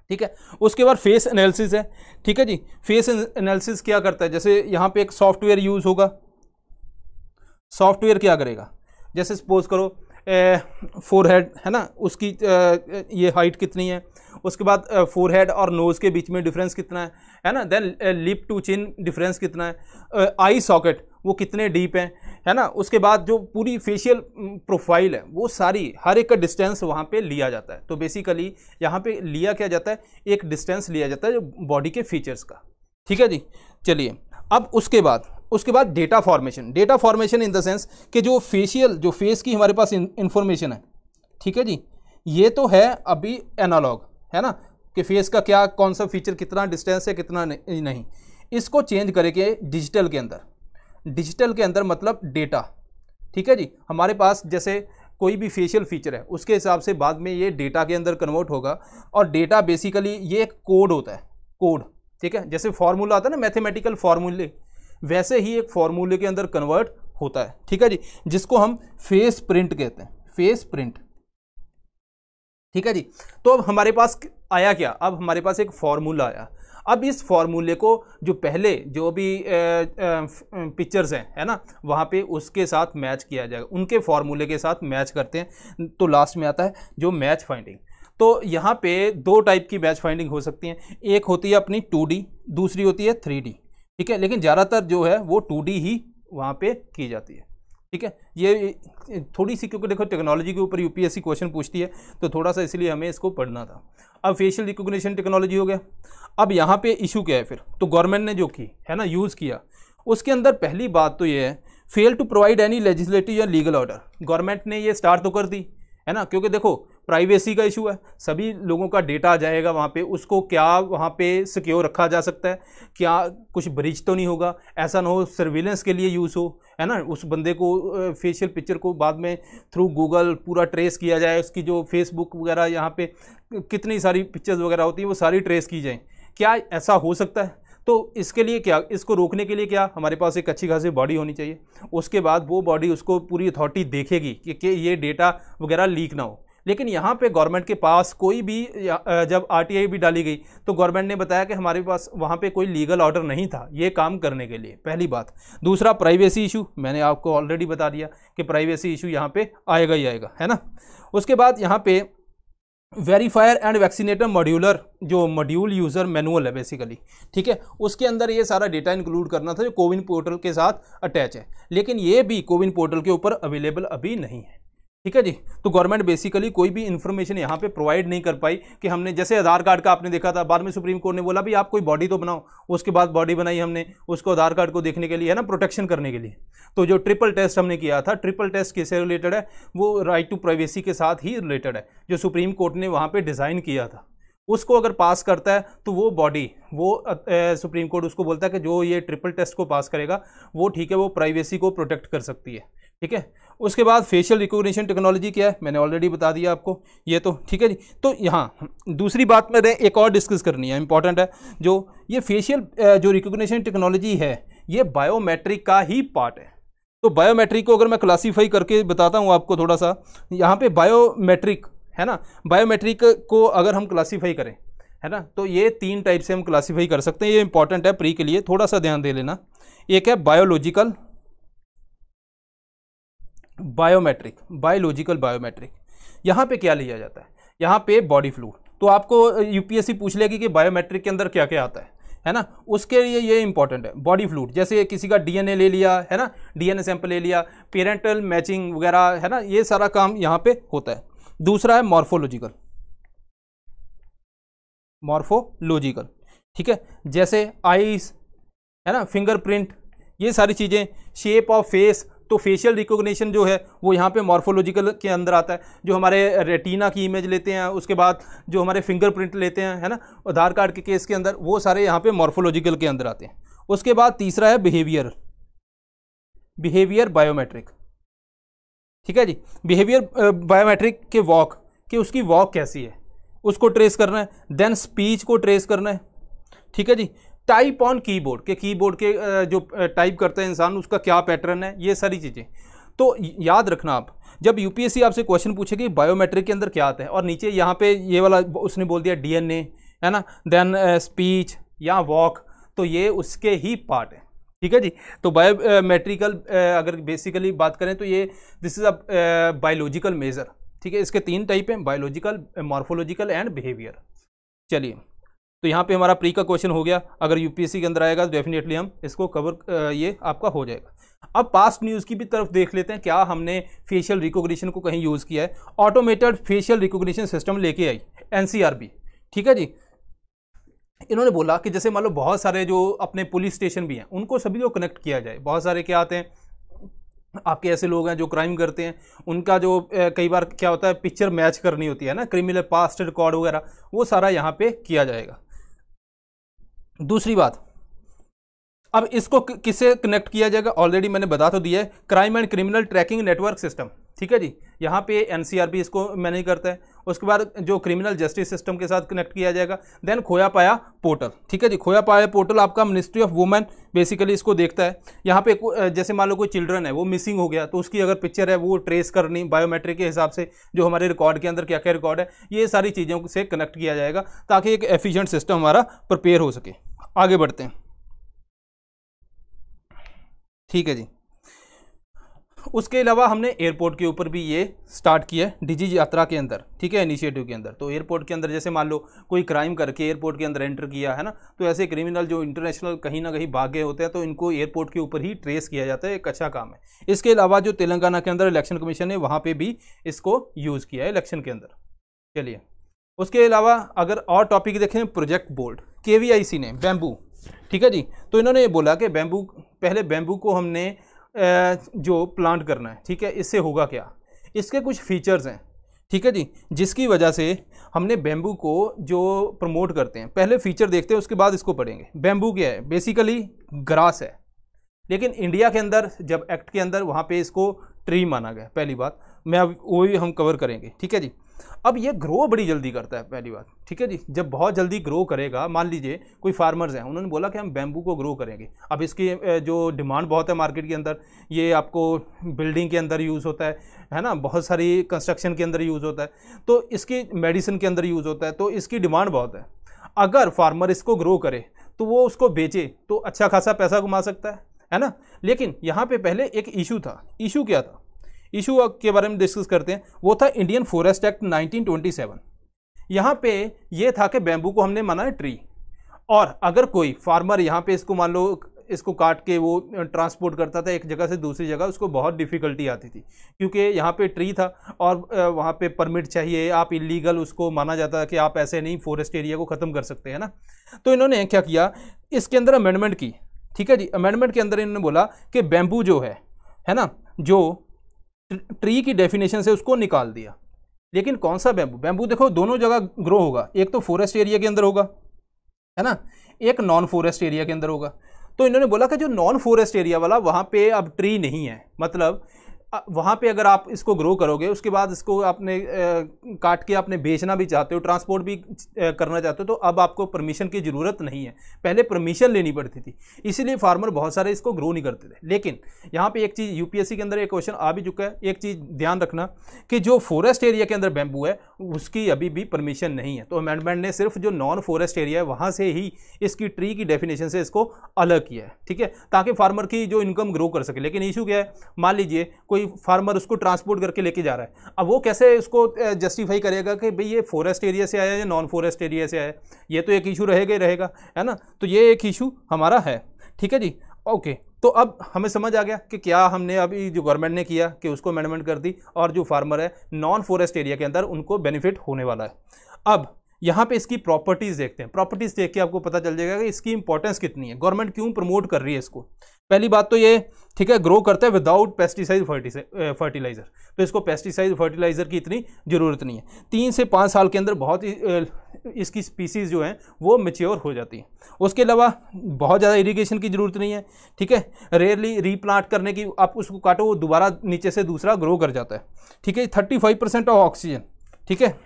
[SPEAKER 1] ठीक है उसके बाद फेस एनालिसिस है ठीक है जी फेस एनालिसिस क्या करता है जैसे यहाँ पे एक सॉफ्टवेयर यूज़ होगा सॉफ्टवेयर क्या करेगा जैसे सपोज करो फोर हेड है ना उसकी ए, ये हाइट कितनी है उसके बाद फोर हेड और नोज़ के बीच में डिफरेंस कितना है है ना then lip to chin difference कितना है आई सॉकेट वो कितने डीप हैं है ना उसके बाद जो पूरी फेशियल प्रोफाइल है वो सारी हर एक का डिस्टेंस वहाँ पे लिया जाता है तो बेसिकली यहाँ पे लिया क्या जाता है एक डिस्टेंस लिया जाता है जो बॉडी के फीचर्स का ठीक है जी चलिए अब उसके बाद उसके बाद data formation data formation in the sense कि जो फेशियल जो फेस की हमारे पास इंफॉर्मेशन है ठीक है जी ये तो है अभी एनालॉग है ना कि फेस का क्या कौन सा फीचर कितना डिस्टेंस है कितना नहीं इसको चेंज करेंगे डिजिटल के अंदर डिजिटल के अंदर मतलब डेटा ठीक है जी हमारे पास जैसे कोई भी फेशियल फीचर है उसके हिसाब से बाद में ये डेटा के अंदर कन्वर्ट होगा और डेटा बेसिकली ये एक कोड होता है कोड ठीक है जैसे फार्मूला आता है ना मैथमेटिकल फार्मूले वैसे ही एक फार्मूले के अंदर कन्वर्ट होता है ठीक है जी जिसको हम फेस प्रिंट कहते हैं फेस प्रिंट ठीक है जी तो अब हमारे पास आया क्या अब हमारे पास एक फार्मूला आया अब इस फॉर्मूले को जो पहले जो भी पिक्चर्स हैं है ना वहाँ पे उसके साथ मैच किया जाएगा उनके फॉर्मूले के साथ मैच करते हैं तो लास्ट में आता है जो मैच फाइंडिंग तो यहाँ पे दो टाइप की मैच फाइंडिंग हो सकती हैं एक होती है अपनी टू दूसरी होती है थ्री ठीक है लेकिन ज़्यादातर जो है वो टू ही वहाँ पर की जाती है ठीक है ये थोड़ी सी क्योंकि देखो टेक्नोलॉजी के ऊपर यूपीएससी क्वेश्चन पूछती है तो थोड़ा सा इसलिए हमें इसको पढ़ना था अब फेशियल रिकोगशन टेक्नोलॉजी हो गया अब यहाँ पे इशू क्या है फिर तो गवर्नमेंट ने जो की है ना यूज़ किया उसके अंदर पहली बात तो ये है fail to provide any legislative या लीगल ऑर्डर गवर्नमेंट ने ये स्टार्ट तो कर दी है ना क्योंकि देखो प्राइवेसी का इशू है सभी लोगों का डेटा आ जाएगा वहाँ पे उसको क्या वहाँ पे सिक्योर रखा जा सकता है क्या कुछ ब्रिज तो नहीं होगा ऐसा ना हो सर्विलेंस के लिए यूज़ हो है ना उस बंदे को फेशियल पिक्चर को बाद में थ्रू गूगल पूरा ट्रेस किया जाए उसकी जो फेसबुक वगैरह यहाँ पे कितनी सारी पिक्चर्स वगैरह होती हैं वो सारी ट्रेस की जाएँ क्या ऐसा हो सकता है तो इसके लिए क्या इसको रोकने के लिए क्या हमारे पास एक अच्छी खासी बॉडी होनी चाहिए उसके बाद वो बॉडी उसको पूरी अथॉरिटी देखेगी कि, कि ये डेटा वगैरह लीक ना हो लेकिन यहाँ पे गवर्नमेंट के पास कोई भी जब आरटीआई भी डाली गई तो गवर्नमेंट ने बताया कि हमारे पास वहाँ पे कोई लीगल ऑर्डर नहीं था ये काम करने के लिए पहली बात दूसरा प्राइवेसी इशू मैंने आपको ऑलरेडी बता दिया कि प्राइवेसी इशू यहाँ पर आएगा ही आएगा है ना उसके बाद यहाँ पर वेरीफायर एंड वैक्सीनेटर मॉड्यूलर जो मॉड्यूल यूज़र मैनुअल है बेसिकली ठीक है उसके अंदर ये सारा डेटा इंक्लूड करना था जो कोविन पोर्टल के साथ अटैच है लेकिन ये भी कोविन पोर्टल के ऊपर अवेलेबल अभी नहीं है ठीक है जी तो गवर्नमेंट बेसिकली कोई भी इन्फॉर्मेशन यहाँ पे प्रोवाइड नहीं कर पाई कि हमने जैसे आधार कार्ड का आपने देखा था बाद में सुप्रीम कोर्ट ने बोला भी आप कोई बॉडी तो बनाओ उसके बाद बॉडी बनाई हमने उसको आधार कार्ड को देखने के लिए है ना प्रोटेक्शन करने के लिए तो जो ट्रिपल टेस्ट हमने किया था ट्रिपल टेस्ट किससे रिलेटेड है वो राइट टू प्राइवेसी के साथ ही रिलेटेड है जो सुप्रीम कोर्ट ने वहाँ पर डिज़ाइन किया था उसको अगर पास करता है तो वो बॉडी वो ए, सुप्रीम कोर्ट उसको बोलता है कि जो ये ट्रिपल टेस्ट को पास करेगा वो ठीक है वो प्राइवेसी को प्रोटेक्ट कर सकती है ठीक है उसके बाद फेशियल रिकोगशन टेक्नोलॉजी क्या है मैंने ऑलरेडी बता दिया आपको ये तो ठीक है जी तो यहाँ दूसरी बात मैं एक और डिस्कस करनी है इंपॉर्टेंट है जो ये फेशियल जो रिकोगशन टेक्नोलॉजी है ये बायोमेट्रिक का ही पार्ट है तो बायोमेट्रिक को अगर मैं क्लासीफाई करके बताता हूँ आपको थोड़ा सा यहाँ पर बायोमेट्रिक है ना बायोमेट्रिक को अगर हम क्लासीफाई करें है ना तो ये तीन टाइप से हम क्लासीफाई कर सकते हैं ये इंपॉर्टेंट है प्री के लिए थोड़ा सा ध्यान दे लेना एक है बायोलॉजिकल बायोमेट्रिक बायोलॉजिकल बायोमेट्रिक यहाँ पे क्या लिया जाता है यहाँ पे बॉडी फ्लू तो आपको यूपीएससी पूछ लेगी कि बायोमेट्रिक के अंदर क्या क्या आता है है ना उसके लिए ये इंपॉर्टेंट है बॉडी फ्लूड जैसे किसी का डीएनए ले लिया है ना डीएनए सैंपल ले लिया पेरेंटल मैचिंग वगैरह है ना ये सारा काम यहाँ पे होता है दूसरा है मॉर्फोलॉजिकल मॉर्फोलॉजिकल ठीक है जैसे आइस है ना फिंगरप्रिंट ये सारी चीज़ें शेप ऑफ फेस तो फेशियल रिकोगनीशन जो है वो यहाँ पे मॉर्फोलॉजिकल के अंदर आता है जो हमारे रेटिना की इमेज लेते हैं उसके बाद जो हमारे फिंगरप्रिंट लेते हैं है ना आधार कार्ड के केस के अंदर वो सारे यहाँ पे मॉर्फोलॉजिकल के अंदर आते हैं उसके बाद तीसरा है बिहेवियर बिहेवियर बायोमेट्रिक ठीक है जी बिहेवियर बायोमेट्रिक के वॉक कि उसकी वॉक कैसी है उसको ट्रेस करना है देन स्पीच को ट्रेस करना है ठीक है जी टाइप ऑन कीबोर्ड के कीबोर्ड के जो टाइप करता है इंसान उसका क्या पैटर्न है ये सारी चीज़ें तो याद रखना आप जब यूपीएससी आपसे क्वेश्चन पूछेगी बायोमेट्रिक के अंदर क्या आता है और नीचे यहाँ पे ये वाला उसने बोल दिया डीएनए है ना देन स्पीच या वॉक तो ये उसके ही पार्ट है ठीक है जी तो बायोमेट्रिकल अगर बेसिकली बात करें तो ये this is a biological measure ठीक है इसके तीन टाइप हैं बायोलॉजिकल मॉर्फोलॉजिकल एंड बिहेवियर चलिए तो यहाँ पे हमारा प्री का क्वेश्चन हो गया अगर यूपीएससी के अंदर आएगा तो डेफिनेटली हम इसको कवर ये आपका हो जाएगा अब पास्ट न्यूज़ की भी तरफ देख लेते हैं क्या हमने फेशियल रिकॉग्निशन को कहीं यूज़ किया है ऑटोमेटेड फेशियल रिकॉग्निशन सिस्टम लेके आई एन ठीक है जी इन्होंने बोला कि जैसे मान लो बहुत सारे जो अपने पुलिस स्टेशन भी हैं उनको सभी को कनेक्ट किया जाए बहुत सारे क्या आते हैं आपके ऐसे लोग हैं जो क्राइम करते हैं उनका जो ए, कई बार क्या होता है पिक्चर मैच करनी होती है ना क्रिमिनल पास्ट रिकॉर्ड वगैरह वो सारा यहाँ पे किया जाएगा दूसरी बात अब इसको किससे कनेक्ट किया जाएगा ऑलरेडी मैंने बता तो दिया है crime and criminal tracking network system ठीक है जी यहाँ पे एनसीआरबी इसको मैनेज करता है उसके बाद जो क्रिमिनल जस्टिस सिस्टम के साथ कनेक्ट किया जाएगा देन खोया पाया पोर्टल ठीक है जी खोया पाया पोर्टल आपका मिनिस्ट्री ऑफ वुमेन बेसिकली इसको देखता है यहाँ पे जैसे मान लो कोई चिल्ड्रन है वो मिसिंग हो गया तो उसकी अगर पिक्चर है वो ट्रेस करनी बायोमेट्रिक के हिसाब से जो हमारे रिकॉर्ड के अंदर क्या क्या रिकॉर्ड है ये सारी चीज़ों से कनेक्ट किया जाएगा ताकि एक एफिशियंट सिस्टम हमारा प्रिपेयर हो सके आगे बढ़ते हैं ठीक है जी उसके अलावा हमने एयरपोर्ट के ऊपर भी ये स्टार्ट किया है डिजी यात्रा के अंदर ठीक है इनिशिएटिव के अंदर तो एयरपोर्ट के अंदर जैसे मान लो कोई क्राइम करके एयरपोर्ट के अंदर एंटर किया है ना तो ऐसे क्रिमिनल जो इंटरनेशनल कहीं ना कहीं भागे होते हैं तो इनको एयरपोर्ट के ऊपर ही ट्रेस किया जाता है एक अच्छा काम है इसके अलावा जो तेलंगाना के अंदर इलेक्शन कमीशन है वहाँ पर भी इसको यूज़ किया है इलेक्शन के अंदर चलिए उसके अलावा अगर और टॉपिक देखें प्रोजेक्ट बोर्ड के ने बैम्बू ठीक है जी तो इन्होंने ये बोला कि बैम्बू पहले बैम्बू को हमने जो प्लांट करना है ठीक है इससे होगा क्या इसके कुछ फीचर्स हैं ठीक है जी जिसकी वजह से हमने बैम्बू को जो प्रमोट करते हैं पहले फीचर देखते हैं उसके बाद इसको पढ़ेंगे बैम्बू क्या है बेसिकली ग्रास है लेकिन इंडिया के अंदर जब एक्ट के अंदर वहाँ पे इसको ट्री माना गया पहली बात मैं अब वो भी हम कवर करेंगे ठीक है जी अब ये ग्रो बड़ी जल्दी करता है पहली बात ठीक है जी जब बहुत जल्दी ग्रो करेगा मान लीजिए कोई फार्मर्स हैं उन्होंने बोला कि हम बैम्बू को ग्रो करेंगे अब इसकी जो डिमांड बहुत है मार्केट के अंदर ये आपको बिल्डिंग के अंदर यूज़ होता है है ना बहुत सारी कंस्ट्रक्शन के अंदर यूज़ तो होता है तो इसकी मेडिसिन के अंदर यूज़ होता है तो इसकी डिमांड बहुत है अगर फार्मर इसको ग्रो करे तो वो उसको बेचे तो अच्छा खासा पैसा कमा सकता है है ना लेकिन यहाँ पे पहले एक इशू था इशू क्या था इशू के बारे में डिस्कस करते हैं वो था इंडियन फॉरेस्ट एक्ट 1927 यहाँ पे ये था कि बैम्बू को हमने माना है ट्री और अगर कोई फार्मर यहाँ पे इसको मान लो इसको काट के वो ट्रांसपोर्ट करता था एक जगह से दूसरी जगह उसको बहुत डिफ़िकल्टी आती थी क्योंकि यहाँ पे ट्री था और वहाँ पे परमिट चाहिए आप इलीगल उसको माना जाता कि आप ऐसे नहीं फॉरेस्ट एरिया को ख़त्म कर सकते हैं ना तो इन्होंने क्या किया इसके अंदर अमेंडमेंट की ठीक है जी अमेंडमेंट के अंदर इन्होंने बोला कि बैम्बू जो है है ना जो ट्री की डेफिनेशन से उसको निकाल दिया लेकिन कौन सा बैम्बू बैम्बू देखो दोनों जगह ग्रो होगा एक तो फॉरेस्ट एरिया के अंदर होगा है ना एक नॉन फॉरेस्ट एरिया के अंदर होगा तो इन्होंने बोला कि जो नॉन फॉरेस्ट एरिया वाला वहाँ पे अब ट्री नहीं है मतलब वहाँ पे अगर आप इसको ग्रो करोगे उसके बाद इसको आपने काट के आपने बेचना भी चाहते हो ट्रांसपोर्ट भी करना चाहते हो तो अब आपको परमिशन की ज़रूरत नहीं है पहले परमिशन लेनी पड़ती थी इसीलिए फार्मर बहुत सारे इसको ग्रो नहीं करते थे लेकिन यहाँ पे एक चीज़ यूपीएससी के अंदर एक क्वेश्चन आ भी चुका है एक चीज़ ध्यान रखना कि जो फॉरेस्ट एरिया के अंदर बैम्बू है उसकी अभी भी परमिशन नहीं है तो अमेंडमेंट ने सिर्फ जो नॉन फॉरेस्ट एरिया है वहाँ से ही इसकी ट्री की डेफिनेशन से इसको अलग किया है ठीक है ताकि फार्मर की जो इनकम ग्रो कर सके लेकिन इशू क्या है मान लीजिए कोई कोई फार्मर उसको ट्रांसपोर्ट करके लेके जा रहा है अब वो कैसे उसको जस्टिफाई करेगा कि भाई ये फॉरेस्ट एरिया से आया है या नॉन फॉरेस्ट एरिया से आया है ये तो एक इशू रहेगा ही रहेगा है ना तो ये एक इशू हमारा है ठीक है जी ओके तो अब हमें समझ आ गया कि क्या हमने अभी जो गवर्नमेंट ने किया कि उसको अमेंडमेंट कर दी और जो फार्मर है नॉन फॉरेस्ट एरिया के अंदर उनको बेनिफिट होने वाला है अब यहाँ पे इसकी प्रॉपर्टीज़ देखते हैं प्रॉपर्टीज़ देख के आपको पता चल जाएगा कि इसकी इंपॉर्टेंस कितनी है गवर्नमेंट क्यों प्रमोट कर रही है इसको पहली बात तो ये ठीक है ग्रो करता है विदाउट पेस्टिसाइड फर्टिलाइज़र तो इसको पेस्टिसाइड फर्टिलाइज़र की इतनी ज़रूरत नहीं है तीन से पाँच साल के अंदर बहुत ही इसकी स्पीसीज़ जो हैं वो मेच्योर हो जाती हैं उसके अलावा बहुत ज़्यादा इरीगेशन की ज़रूरत नहीं है ठीक है रेयरली रीप्लांट करने की आप उसको काटो वो दोबारा नीचे से दूसरा ग्रो कर जाता है ठीक है thirty five percent of oxygen ठीक है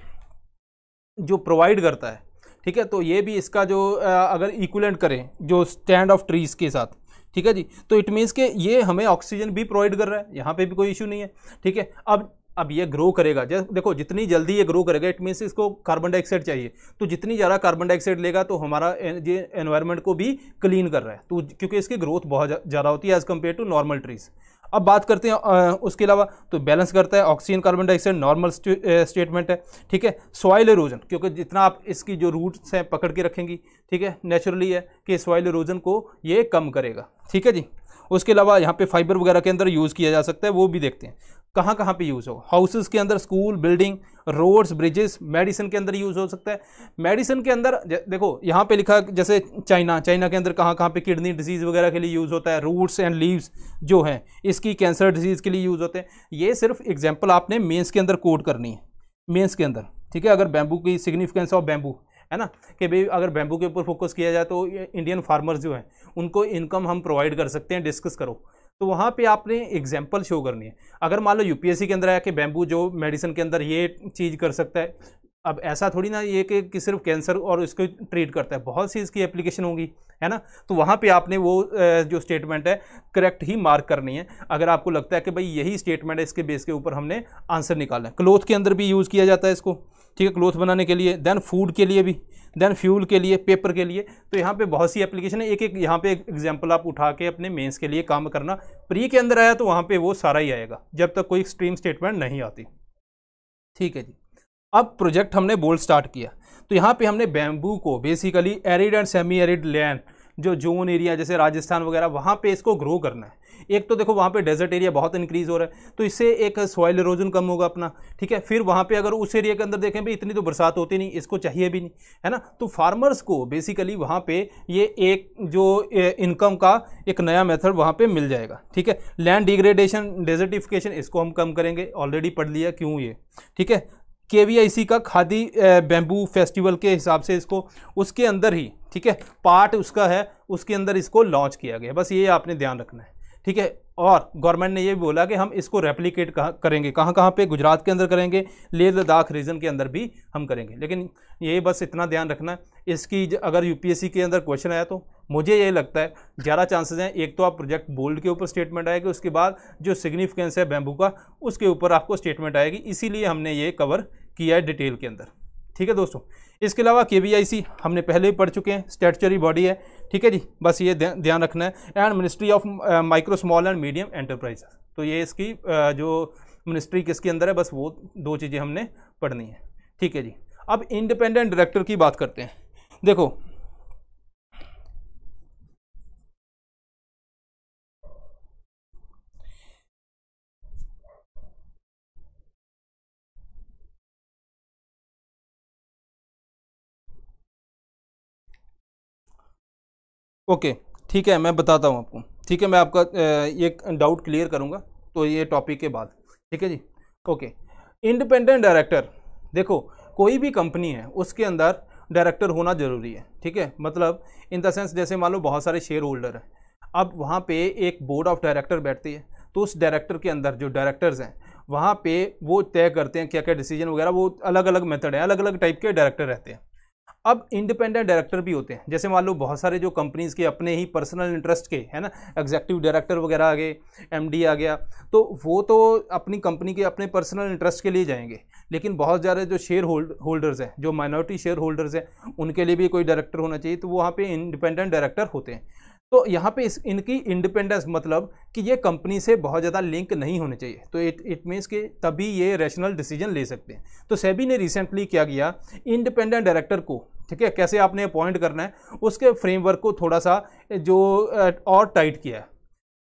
[SPEAKER 1] जो प्रोवाइड करता है ठीक है तो ये भी इसका जो अगर इक्वलेंट करें जो स्टैंड ऑफ ट्रीज़ के साथ ठीक है जी तो इट मीन्स के ये हमें ऑक्सीजन भी प्रोवाइड कर रहा है यहाँ पे भी कोई इशू नहीं है ठीक है अब अब ये ग्रो करेगा जैसे देखो जितनी जल्दी ये ग्रो करेगा इट मीन्स इसको कार्बन डाइऑक्साइड चाहिए तो जितनी ज़्यादा कार्बन डाइऑक्साइड लेगा तो हमारा ये एनवायरमेंट को भी क्लीन कर रहा है तो क्योंकि इसकी ग्रोथ बहुत ज़्यादा होती है as compare to normal trees अब बात करते हैं उसके अलावा तो बैलेंस करता है oxygen carbon dioxide normal statement है ठीक है सॉइल एरोजन क्योंकि जितना आप इसकी जो रूट्स हैं पकड़ के रखेंगी ठीक है नेचुरली है कि सॉइल एरोजन को ये कम करेगा ठीक है जी उसके अलावा यहाँ पे फाइबर वगैरह के अंदर यूज़ किया जा सकता है वो भी देखते हैं कहाँ कहाँ पे यूज़ होगा हाउसेस के अंदर school building roads bridges medicine के अंदर यूज़ हो सकता है मेडिसिन के अंदर देखो यहाँ पे लिखा जैसे चाइना चाइना के अंदर कहाँ कहाँ पे किडनी डिजीज़ वगैरह के लिए यूज़ होता है रूट्स एंड लीव्स जो हैं इसकी कैंसर डिजीज़ के लिए यूज़ होते हैं ये सिर्फ एग्जाम्पल आपने मेन्स के अंदर कोड करनी है मेन्स के अंदर ठीक है अगर बैम्बू की सिग्निफिकेंस ऑफ बैम्बू है ना कि भाई अगर बैम्बू के ऊपर फोकस किया जाए तो इंडियन फार्मर्स जो हैं उनको इनकम हम प्रोवाइड कर सकते हैं डिस्कस करो तो वहाँ पे आपने एग्जाम्पल शो करनी है अगर मान लो यूपीएससी के अंदर आया कि बैम्बू जो मेडिसिन के अंदर ये चीज़ कर सकता है अब ऐसा थोड़ी ना ये कि, कि सिर्फ कैंसर और इसको ट्रीट करता है बहुत सी इसकी एप्लीकेशन होगी है ना तो वहाँ पे आपने वो जो स्टेटमेंट है करेक्ट ही मार्क करनी है अगर आपको लगता है कि भाई यही स्टेटमेंट है इसके बेस के ऊपर हमने आंसर निकालना है क्लोथ के अंदर भी यूज़ किया जाता है इसको ठीक है क्लोथ बनाने के लिए देन फूड के लिए भी देन फ्यूल के लिए पेपर के लिए तो यहाँ पे बहुत सी एप्लीकेशन है एक एक यहाँ पे एग्जाम्पल आप उठा के अपने मेंस के लिए काम करना प्री के अंदर आया तो वहाँ पे वो सारा ही आएगा जब तक कोई एक्सट्रीम स्टेटमेंट नहीं आती ठीक है जी अब प्रोजेक्ट हमने बोल स्टार्ट किया तो यहाँ पे हमने बैम्बू को basically arid and semi arid land जो जोन एरिया जैसे राजस्थान वगैरह वहाँ पर इसको ग्रो करना है एक तो देखो वहाँ पे डेजर्ट एरिया बहुत इंक्रीज़ हो रहा है तो इससे एक सॉयल इरोजन कम होगा अपना ठीक है फिर वहाँ पे अगर उस एरिया के अंदर देखें भाई इतनी तो बरसात होती नहीं इसको चाहिए भी नहीं है ना तो फार्मर्स को बेसिकली वहाँ पर ये एक जो इनकम का एक नया मेथड वहाँ पर मिल जाएगा ठीक है लैंड डिग्रेडेशन डेजर्टिफिकेशन इसको हम कम करेंगे ऑलरेडी पढ़ लिया क्यों ये ठीक है के का खादी बेम्बू फेस्टिवल के हिसाब से इसको उसके अंदर ही ठीक है पार्ट उसका है उसके अंदर इसको लॉन्च किया गया बस ये आपने ध्यान रखना है ठीक है और गवर्नमेंट ने ये भी बोला कि हम इसको रेप्लीकेट कहाँ करेंगे कहाँ कहाँ पे गुजरात के अंदर करेंगे लेह लद्दाख रीजन के अंदर भी हम करेंगे लेकिन ये बस इतना ध्यान रखना है इसकी अगर यूपीएससी के अंदर क्वेश्चन आया तो मुझे ये लगता है ज़्यादा चांसेस हैं एक तो आप प्रोजेक्ट बोल्ड के ऊपर स्टेटमेंट आएगी उसके बाद जो सिग्निफिकेंस है बैम्बू का उसके ऊपर आपको स्टेटमेंट आएगी इसीलिए हमने ये कवर किया है डिटेल के अंदर ठीक है दोस्तों इसके अलावा के हमने पहले भी पढ़ चुके हैं स्टेटचरी बॉडी है ठीक है जी बस ये ध्यान रखना है and ministry of micro small and medium enterprise तो ये इसकी uh, जो मिनिस्ट्री किसके अंदर है बस वो दो चीज़ें हमने पढ़नी है ठीक है जी अब इंडिपेंडेंट डायरेक्टर की बात करते हैं देखो ओके ठीक है मैं बताता हूँ आपको ठीक है मैं आपका ये डाउट क्लियर करूँगा तो ये टॉपिक के बाद ठीक है जी ओके इंडिपेंडेंट डायरेक्टर देखो कोई भी कंपनी है उसके अंदर डायरेक्टर होना ज़रूरी है ठीक है मतलब इन द सेंस जैसे मान लो बहुत सारे शेयर होल्डर हैं अब वहाँ पे एक बोर्ड ऑफ डायरेक्टर बैठती है तो उस डायरेक्टर के अंदर जो डायरेक्टर्स हैं वहाँ पे वो तय करते हैं क्या क्या डिसीजन वगैरह वो अलग अलग मेथड है अलग अलग टाइप के डायरेक्टर रहते हैं अब इंडिपेंडेंट डायरेक्टर भी होते हैं जैसे मान लो बहुत सारे जो कंपनीज़ के अपने ही पर्सनल इंटरेस्ट के है ना एग्जैक्टिव डायरेक्टर वगैरह आ गए एम आ गया तो वो तो अपनी कंपनी के अपने पर्सनल इंटरेस्ट के लिए जाएंगे लेकिन बहुत ज़्यादा जो शेयर होल्ड होल्डर्स हैं जो माइनॉरिटी शेयर होल्डर्स हैं उनके लिए भी कोई डायरेक्टर होना चाहिए तो वहाँ पर इंडिपेंडेंट डायरेक्टर होते हैं तो यहाँ पे इस इनकी इंडिपेंडेंस मतलब कि ये कंपनी से बहुत ज़्यादा लिंक नहीं होने चाहिए तो इट इट मीन्स कि तभी ये रैशनल डिसीजन ले सकते हैं तो सेबी ने रिसेंटली क्या किया इंडिपेंडेंट डायरेक्टर को ठीक है कैसे आपने अपॉइंट करना है उसके फ्रेमवर्क को थोड़ा सा जो और टाइट किया है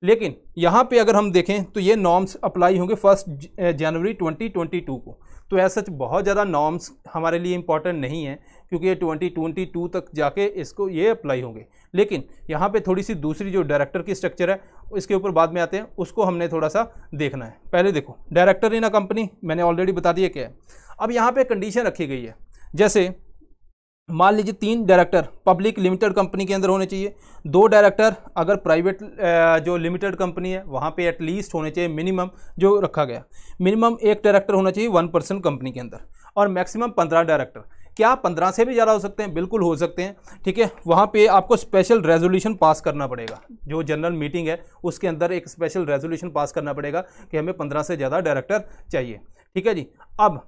[SPEAKER 1] लेकिन यहाँ पर अगर हम देखें तो ये नॉर्म्स अप्लाई होंगे फर्स्ट जनवरी ट्वेंटी को तो ऐसा बहुत ज़्यादा नॉर्म्स हमारे लिए इम्पॉर्टेंट नहीं है क्योंकि ये 2022 तक जाके इसको ये अप्लाई होंगे लेकिन यहाँ पे थोड़ी सी दूसरी जो डायरेक्टर की स्ट्रक्चर है इसके ऊपर बाद में आते हैं उसको हमने थोड़ा सा देखना है पहले देखो डायरेक्टर इन अ कंपनी मैंने ऑलरेडी बता दिया क्या है अब यहाँ पर कंडीशन रखी गई है जैसे मान लीजिए तीन डायरेक्टर पब्लिक लिमिटेड कंपनी के अंदर होने चाहिए दो डायरेक्टर अगर प्राइवेट जो लिमिटेड कंपनी है वहाँ पे एटलीस्ट होने चाहिए मिनिमम जो रखा गया मिनिमम एक डायरेक्टर होना चाहिए वन परसेंट कंपनी के अंदर और मैक्सिमम पंद्रह डायरेक्टर क्या पंद्रह से भी ज़्यादा हो सकते हैं बिल्कुल हो सकते हैं ठीक है वहाँ पे आपको स्पेशल रेजोल्यूशन पास करना पड़ेगा जो जनरल मीटिंग है उसके अंदर एक स्पेशल रेजोल्यूशन पास करना पड़ेगा कि हमें पंद्रह से ज़्यादा डायरेक्टर चाहिए ठीक है जी अब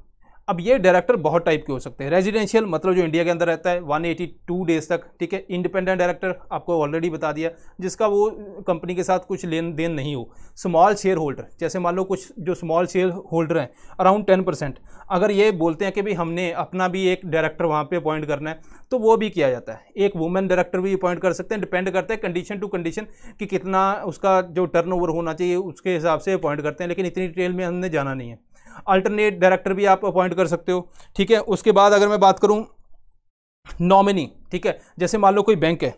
[SPEAKER 1] अब ये डायरेक्टर बहुत टाइप के हो सकते हैं रेजिडेंशियल मतलब जो इंडिया के अंदर रहता है 182 डेज तक ठीक है इंडिपेंडेंट डायरेक्टर आपको ऑलरेडी बता दिया जिसका वो कंपनी के साथ कुछ लेन देन नहीं हो स्मॉल शेयर होल्डर जैसे मान लो कुछ जो स्मॉल शेयर होल्डर हैं अराउंड टेन परसेंट अगर ये बोलते हैं कि भाई हमने अपना भी एक डायरेक्टर वहाँ पर अपॉइंट करना है तो वो भी किया जाता है एक वुमेन डायरेक्टर भी अपॉइंट कर सकते हैं डिपेंड करता है कंडीशन टू कंडीशन कि कितना उसका जो टर्न होना चाहिए उसके हिसाब से अपॉइंट करते हैं लेकिन इतनी डिटेल में हमने जाना नहीं है अल्टरनेट डायरेक्टर भी आप अपॉइंट कर सकते हो ठीक है उसके बाद अगर मैं बात करूँ नॉमिनी ठीक है जैसे मान लो कोई बैंक है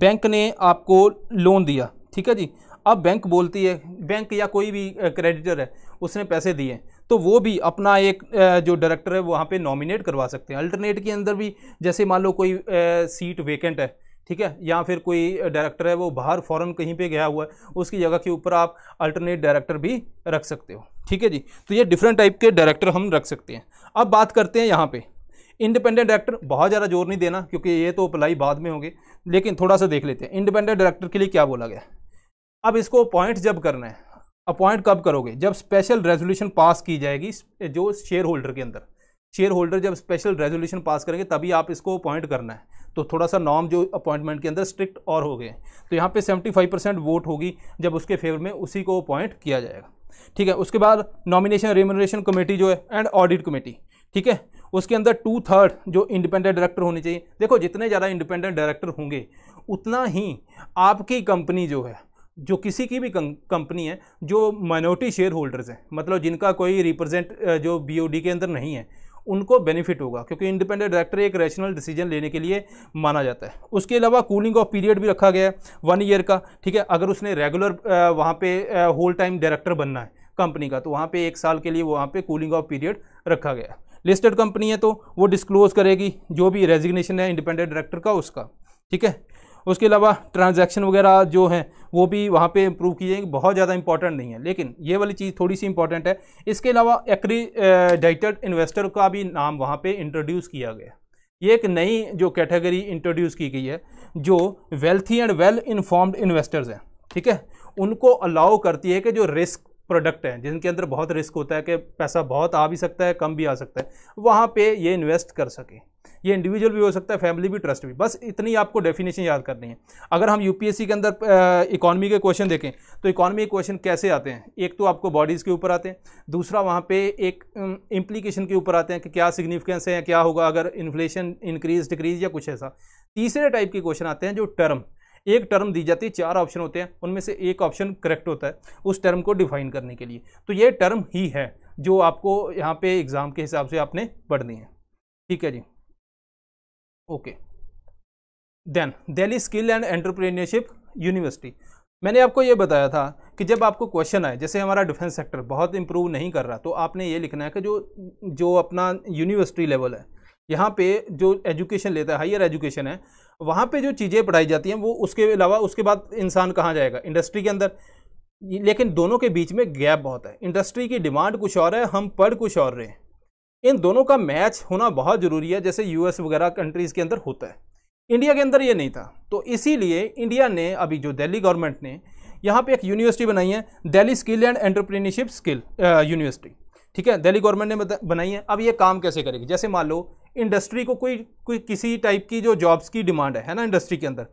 [SPEAKER 1] बैंक ने आपको लोन दिया ठीक है जी अब बैंक बोलती है बैंक या कोई भी क्रेडिटर है उसने पैसे दिए तो वो भी अपना एक जो डायरेक्टर है वहाँ पे नॉमिनेट करवा सकते हैं अल्टरनेट के अंदर भी जैसे मान लो कोई सीट वेकेंट है ठीक है या फिर कोई डायरेक्टर है वो बाहर फ़ौरन कहीं पे गया हुआ है उसकी जगह के ऊपर आप अल्टरनेट डायरेक्टर भी रख सकते हो ठीक है जी तो ये डिफरेंट टाइप के डायरेक्टर हम रख सकते हैं अब बात करते हैं यहाँ पे इंडिपेंडेंट डायरेक्टर बहुत ज़्यादा जोर नहीं देना क्योंकि ये तो अप्लाई बाद में होंगे लेकिन थोड़ा सा देख लेते हैं इंडिपेंडेंट डायरेक्टर के लिए क्या बोला गया अब इसको अपॉइंट जब करना है अपॉइंट कब करोगे जब स्पेशल रेजोल्यूशन पास की जाएगी जो शेयर होल्डर के अंदर शेयर होल्डर जब स्पेशल रेजोल्यूशन पास करेंगे तभी आप इसको अपॉइंट करना है तो थोड़ा सा नॉर्म जो अपॉइंटमेंट के अंदर स्ट्रिक्ट और हो गए तो यहाँ पे 75 परसेंट वोट होगी जब उसके फेवर में उसी को अपॉइंट किया जाएगा ठीक है उसके बाद नॉमिनेशन रेमुनरेशन कमेटी जो है एंड ऑडिट कमेटी ठीक है उसके अंदर टू थर्ड जो इंडिपेंडेंट डायरेक्टर होने चाहिए देखो जितने ज़्यादा इंडिपेंडेंट डायरेक्टर होंगे उतना ही आपकी कंपनी जो है जो किसी की भी कंपनी है जो माइनॉरिटी शेयर होल्डर्स हैं मतलब जिनका कोई रिप्रेजेंट जो बीओडी के अंदर नहीं है उनको बेनिफिट होगा क्योंकि इंडिपेंडेंट डायरेक्टर एक रैशनल डिसीजन लेने के लिए माना जाता है उसके अलावा कूलिंग ऑफ पीरियड भी रखा गया है वन ईयर का ठीक है अगर उसने रेगुलर वहाँ पे होल टाइम डायरेक्टर बनना है कंपनी का तो वहाँ पे एक साल के लिए वहाँ पे कूलिंग ऑफ पीरियड रखा गया लिस्टेड कंपनी है तो वो डिस्क्लोज करेगी जो भी रेजिग्नेशन है इंडिपेंडेंट डायरेक्टर का उसका ठीक है उसके अलावा ट्रांजैक्शन वगैरह जो हैं वो भी वहाँ पे इम्प्रूव की जाएंगी बहुत ज़्यादा इंपॉर्टेंट नहीं है लेकिन ये वाली चीज़ थोड़ी सी इंपॉर्टेंट है इसके अलावा एक्रीडेटेड इन्वेस्टर का भी नाम वहाँ पर इंट्रोड्यूस किया गया ये एक नई जो कैटेगरी इंट्रोड्यूस की गई है जो wealthy and well informed investors हैं ठीक है उनको अलाउ करती है कि जो रिस्क प्रोडक्ट हैं जिनके अंदर बहुत रिस्क होता है कि पैसा बहुत आ भी सकता है कम भी आ सकता है वहाँ पे ये इन्वेस्ट कर सके ये इंडिविजुअल भी हो सकता है फैमिली भी ट्रस्ट भी बस इतनी आपको डेफिनेशन याद करनी है अगर हम यूपीएससी के अंदर इकोनॉमी के क्वेश्चन देखें तो इकोनॉमी के क्वेश्चन कैसे आते हैं एक तो आपको बॉडीज़ के ऊपर आते हैं दूसरा वहाँ पर एक इम्प्लीकेशन के ऊपर आते हैं कि क्या सिग्निफिकेंस है क्या होगा अगर इन्फ्लेशन इंक्रीज डिक्रीज या कुछ ऐसा तीसरे टाइप के क्वेश्चन आते हैं जो टर्म एक टर्म दी जाती है चार ऑप्शन होते हैं उनमें से एक ऑप्शन करेक्ट होता है उस टर्म को डिफाइन करने के लिए तो ये टर्म ही है जो आपको यहाँ पे एग्ज़ाम के हिसाब से आपने पढ़नी है ठीक है जी okay then Delhi skill and entrepreneurship university मैंने आपको ये बताया था कि जब आपको क्वेश्चन आए जैसे हमारा डिफेंस सेक्टर बहुत इंप्रूव नहीं कर रहा तो आपने ये लिखना है कि जो जो अपना यूनिवर्सिटी लेवल है यहाँ पे जो एजुकेशन लेता है हायर एजुकेशन है वहाँ पे जो चीज़ें पढ़ाई जाती हैं वो उसके अलावा उसके बाद इंसान कहाँ जाएगा इंडस्ट्री के अंदर लेकिन दोनों के बीच में गैप बहुत है इंडस्ट्री की डिमांड कुछ और है हम पढ़ कुछ और रहे हैं इन दोनों का मैच होना बहुत ज़रूरी है जैसे यूएस वगैरह कंट्रीज़ के अंदर होता है इंडिया के अंदर ये नहीं था तो इसीलिए इंडिया ने अभी जो दिल्ली गवर्नमेंट ने यहाँ पे एक यूनिवर्सिटी बनाई है Delhi skill and entrepreneurship skill university ठीक है दिल्ली गवर्नमेंट ने बनाई है अब ये काम कैसे करेगी जैसे मान लो इंडस्ट्री को कोई कोई किसी टाइप की जो जॉब्स की डिमांड है है ना इंडस्ट्री के अंदर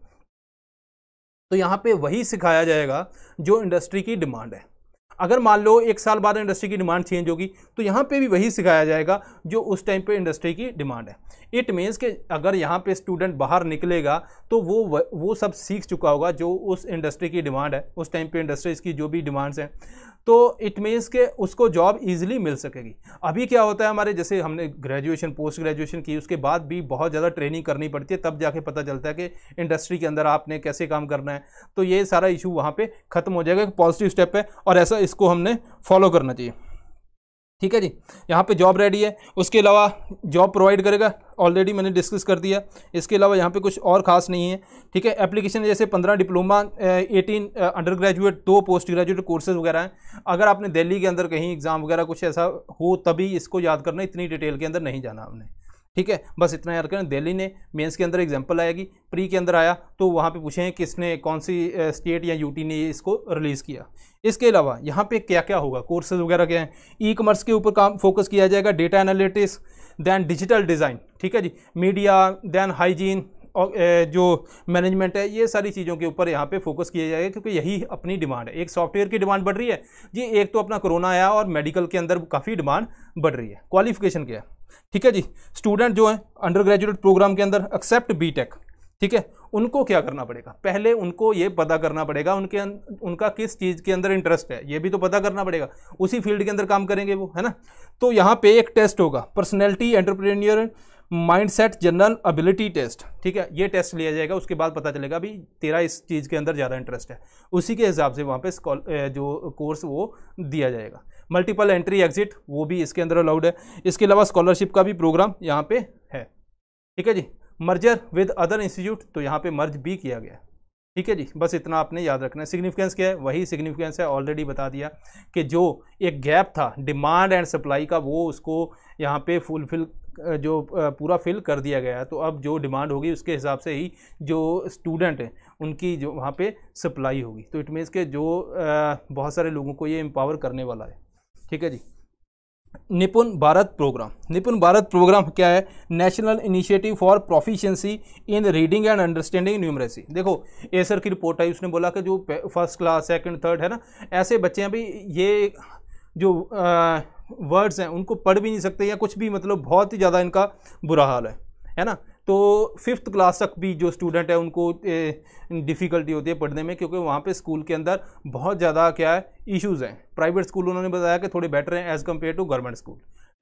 [SPEAKER 1] तो यहाँ पे वही सिखाया जाएगा जो इंडस्ट्री की डिमांड है अगर मान लो एक साल बाद इंडस्ट्री की डिमांड चेंज होगी तो यहाँ पे भी वही सिखाया जाएगा जो उस टाइम पे इंडस्ट्री की डिमांड है इट मीन्स कि अगर यहाँ पे स्टूडेंट बाहर निकलेगा तो वो वो सब सीख चुका होगा जो उस इंडस्ट्री की डिमांड है उस टाइम पे इंडस्ट्रीज़ की जो भी डिमांड्स हैं तो इट मीन्स के उसको जॉब ईजिली मिल सकेगी अभी क्या होता है हमारे जैसे हमने ग्रेजुएशन पोस्ट ग्रेजुएशन की उसके बाद भी बहुत ज़्यादा ट्रेनिंग करनी पड़ती है तब जाके पता चलता है कि इंडस्ट्री के अंदर आपने कैसे काम करना है तो ये सारा इशू वहाँ पर ख़त्म हो जाएगा पॉजिटिव स्टेप है और ऐसा इसको हमने फॉलो करना चाहिए ठीक है जी यहाँ पे जॉब रेडी है उसके अलावा जॉब प्रोवाइड करेगा ऑलरेडी मैंने डिस्कस कर दिया इसके अलावा यहाँ पे कुछ और खास नहीं है ठीक है एप्लीकेशन जैसे पंद्रह डिप्लोमा एटीन अंडर ग्रेजुएट दो पोस्ट ग्रेजुएट कोर्सेज वगैरह हैं अगर आपने दिल्ली के अंदर कहीं एग्ज़ाम वगैरह कुछ ऐसा हो तभी इसको याद करना इतनी डिटेल के अंदर नहीं जाना आपने ठीक है बस इतना याद करें दिल्ली ने मेंस के अंदर एग्जाम्पल आएगी प्री के अंदर आया तो वहाँ पे पूछें किसने कौन सी स्टेट या यूटी ने इसको रिलीज़ किया इसके अलावा यहाँ पे क्या क्या होगा कोर्सेज वगैरह क्या हैं ई कॉमर्स के ऊपर काम फोकस किया जाएगा data analytics then digital design ठीक है जी मीडिया दैन हाइजीन और जो मैनेजमेंट है ये सारी चीज़ों के ऊपर यहाँ पे फोकस किया जाएगा क्योंकि यही अपनी डिमांड है एक सॉफ्टवेयर की डिमांड बढ़ रही है जी एक तो अपना कोरोना आया और मेडिकल के अंदर काफ़ी डिमांड बढ़ रही है क्वालिफिकेशन क्या है ठीक है जी स्टूडेंट जो है अंडर ग्रेजुएट प्रोग्राम के अंदर एक्सेप्ट बी ठीक है उनको क्या करना पड़ेगा पहले उनको ये पता करना पड़ेगा उनके अं-, उनका किस चीज़ के अंदर इंटरेस्ट है ये भी तो पता करना पड़ेगा उसी फील्ड के अंदर काम करेंगे वो है ना तो यहाँ पे एक टेस्ट होगा personality entrepreneur mindset general ability test ठीक है ये टेस्ट लिया जाएगा उसके बाद पता चलेगा भी तेरा इस चीज़ के अंदर ज़्यादा इंटरेस्ट है उसी के हिसाब से वहाँ पर जो कोर्स वो दिया जाएगा मल्टीपल एंट्री एग्जिट वो भी इसके अंदर अलाउड है इसके अलावा स्कॉलरशिप का भी प्रोग्राम यहाँ पे है ठीक है जी मर्जर विद अदर इंस्टीट्यूट तो यहाँ पे मर्ज भी किया गया ठीक है जी बस इतना आपने याद रखना है सिग्निफिकेंस क्या है वही सिग्निफिकेंस है ऑलरेडी बता दिया कि जो एक गैप था डिमांड एंड सप्लाई का वो उसको यहाँ पे फुलफिल जो पूरा फिल कर दिया गया है तो अब जो डिमांड होगी उसके हिसाब से ही जो स्टूडेंट हैं उनकी जो वहाँ पे सप्लाई होगी तो इट मीन्स के जो बहुत सारे लोगों को ये एम्पावर करने वाला है ठीक है जी निपुण भारत प्रोग्राम निपुण भारत प्रोग्राम क्या है national initiative for proficiency in reading and understanding numeracy देखो एसर की रिपोर्ट आई उसने बोला कि जो फर्स्ट क्लास सेकंड थर्ड है ना ऐसे बच्चे हैं भाई ये जो वर्ड्स हैं उनको पढ़ भी नहीं सकते या कुछ भी मतलब बहुत ही ज़्यादा इनका बुरा हाल है है ना तो फिफ्थ क्लास तक भी जो स्टूडेंट है उनको डिफ़िकल्टी होती है पढ़ने में क्योंकि वहाँ पे स्कूल के अंदर बहुत ज़्यादा क्या है इश्यूज़ हैं प्राइवेट स्कूल उन्होंने बताया कि थोड़े बेटर हैं as compare to government school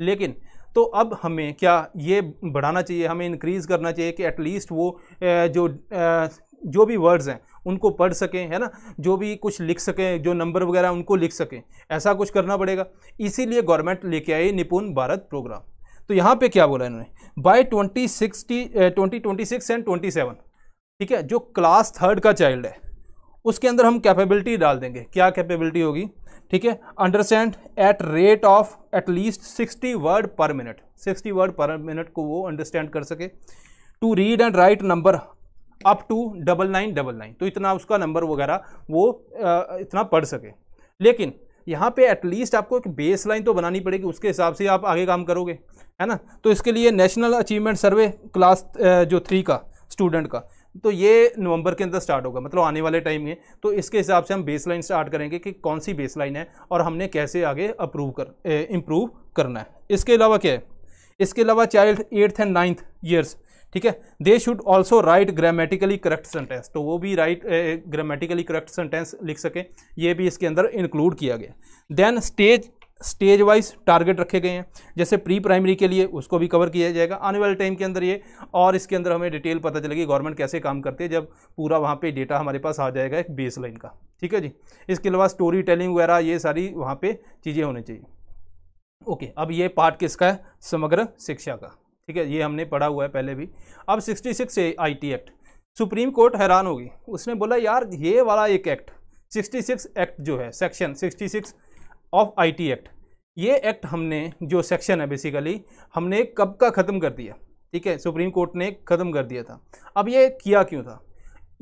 [SPEAKER 1] लेकिन तो अब हमें क्या ये बढ़ाना चाहिए हमें इंक्रीज़ करना चाहिए कि एटलीस्ट वो जो जो भी वर्ड्स हैं उनको पढ़ सकें है ना जो भी कुछ लिख सकें जो नंबर वगैरह उनको लिख सकें ऐसा कुछ करना पड़ेगा इसीलिए गवर्नमेंट लेके आई निपुण भारत प्रोग्राम तो यहाँ पे क्या बोला इन्होंने by twenty sixty twenty twenty six and twenty seven ठीक है जो क्लास थर्ड का चाइल्ड है उसके अंदर हम कैपेबिलिटी डाल देंगे क्या कैपेबिलिटी होगी ठीक है understand at rate of at least sixty word per minute sixty word per minute को वो अंडरस्टैंड कर सके to read and write number up to double nine double nine तो इतना उसका नंबर वगैरह वो आ, eh, इतना पढ़ सके लेकिन यहाँ पे एटलीस्ट आपको एक बेस लाइन तो बनानी पड़ेगी उसके हिसाब से आप आगे काम करोगे है ना तो इसके लिए नेशनल अचीवमेंट सर्वे क्लास जो थ्री का स्टूडेंट का तो ये नवंबर के अंदर स्टार्ट होगा मतलब आने वाले टाइम में तो इसके हिसाब से हम बेस लाइन स्टार्ट करेंगे कि कौन सी बेस लाइन है और हमने कैसे आगे अप्रूव कर इम्प्रूव करना है इसके अलावा क्या है इसके अलावा child eighth and ninth years ठीक है they should also write grammatically correct sentence तो वो भी राइट ग्रामेटिकली करेक्ट सेंटेंस लिख सकें ये भी इसके अंदर इंक्लूड किया गया then stage stage wise target रखे गए हैं जैसे प्री प्राइमरी के लिए उसको भी कवर किया जाएगा आने वाले टाइम के अंदर ये और इसके अंदर हमें डिटेल पता चलेगी गवर्नमेंट कैसे काम करती है जब पूरा वहाँ पे डेटा हमारे पास आ जाएगा एक बेस लाइन का ठीक है जी इसके अलावा स्टोरी टेलिंग वगैरह ये सारी वहाँ पर चीज़ें होनी चाहिए ओके अब ये पार्ट किसका है समग्र शिक्षा का ठीक है ये हमने पढ़ा हुआ है पहले भी अब 66 I T act supreme court हैरान होगी उसने बोला यार ये वाला एक एक्ट 66 एक्ट जो है सेक्शन 66 ऑफ आईटी एक्ट ये एक्ट हमने जो सेक्शन है बेसिकली हमने कब का ख़त्म कर दिया ठीक है सुप्रीम कोर्ट ने ख़त्म कर दिया था अब ये किया क्यों था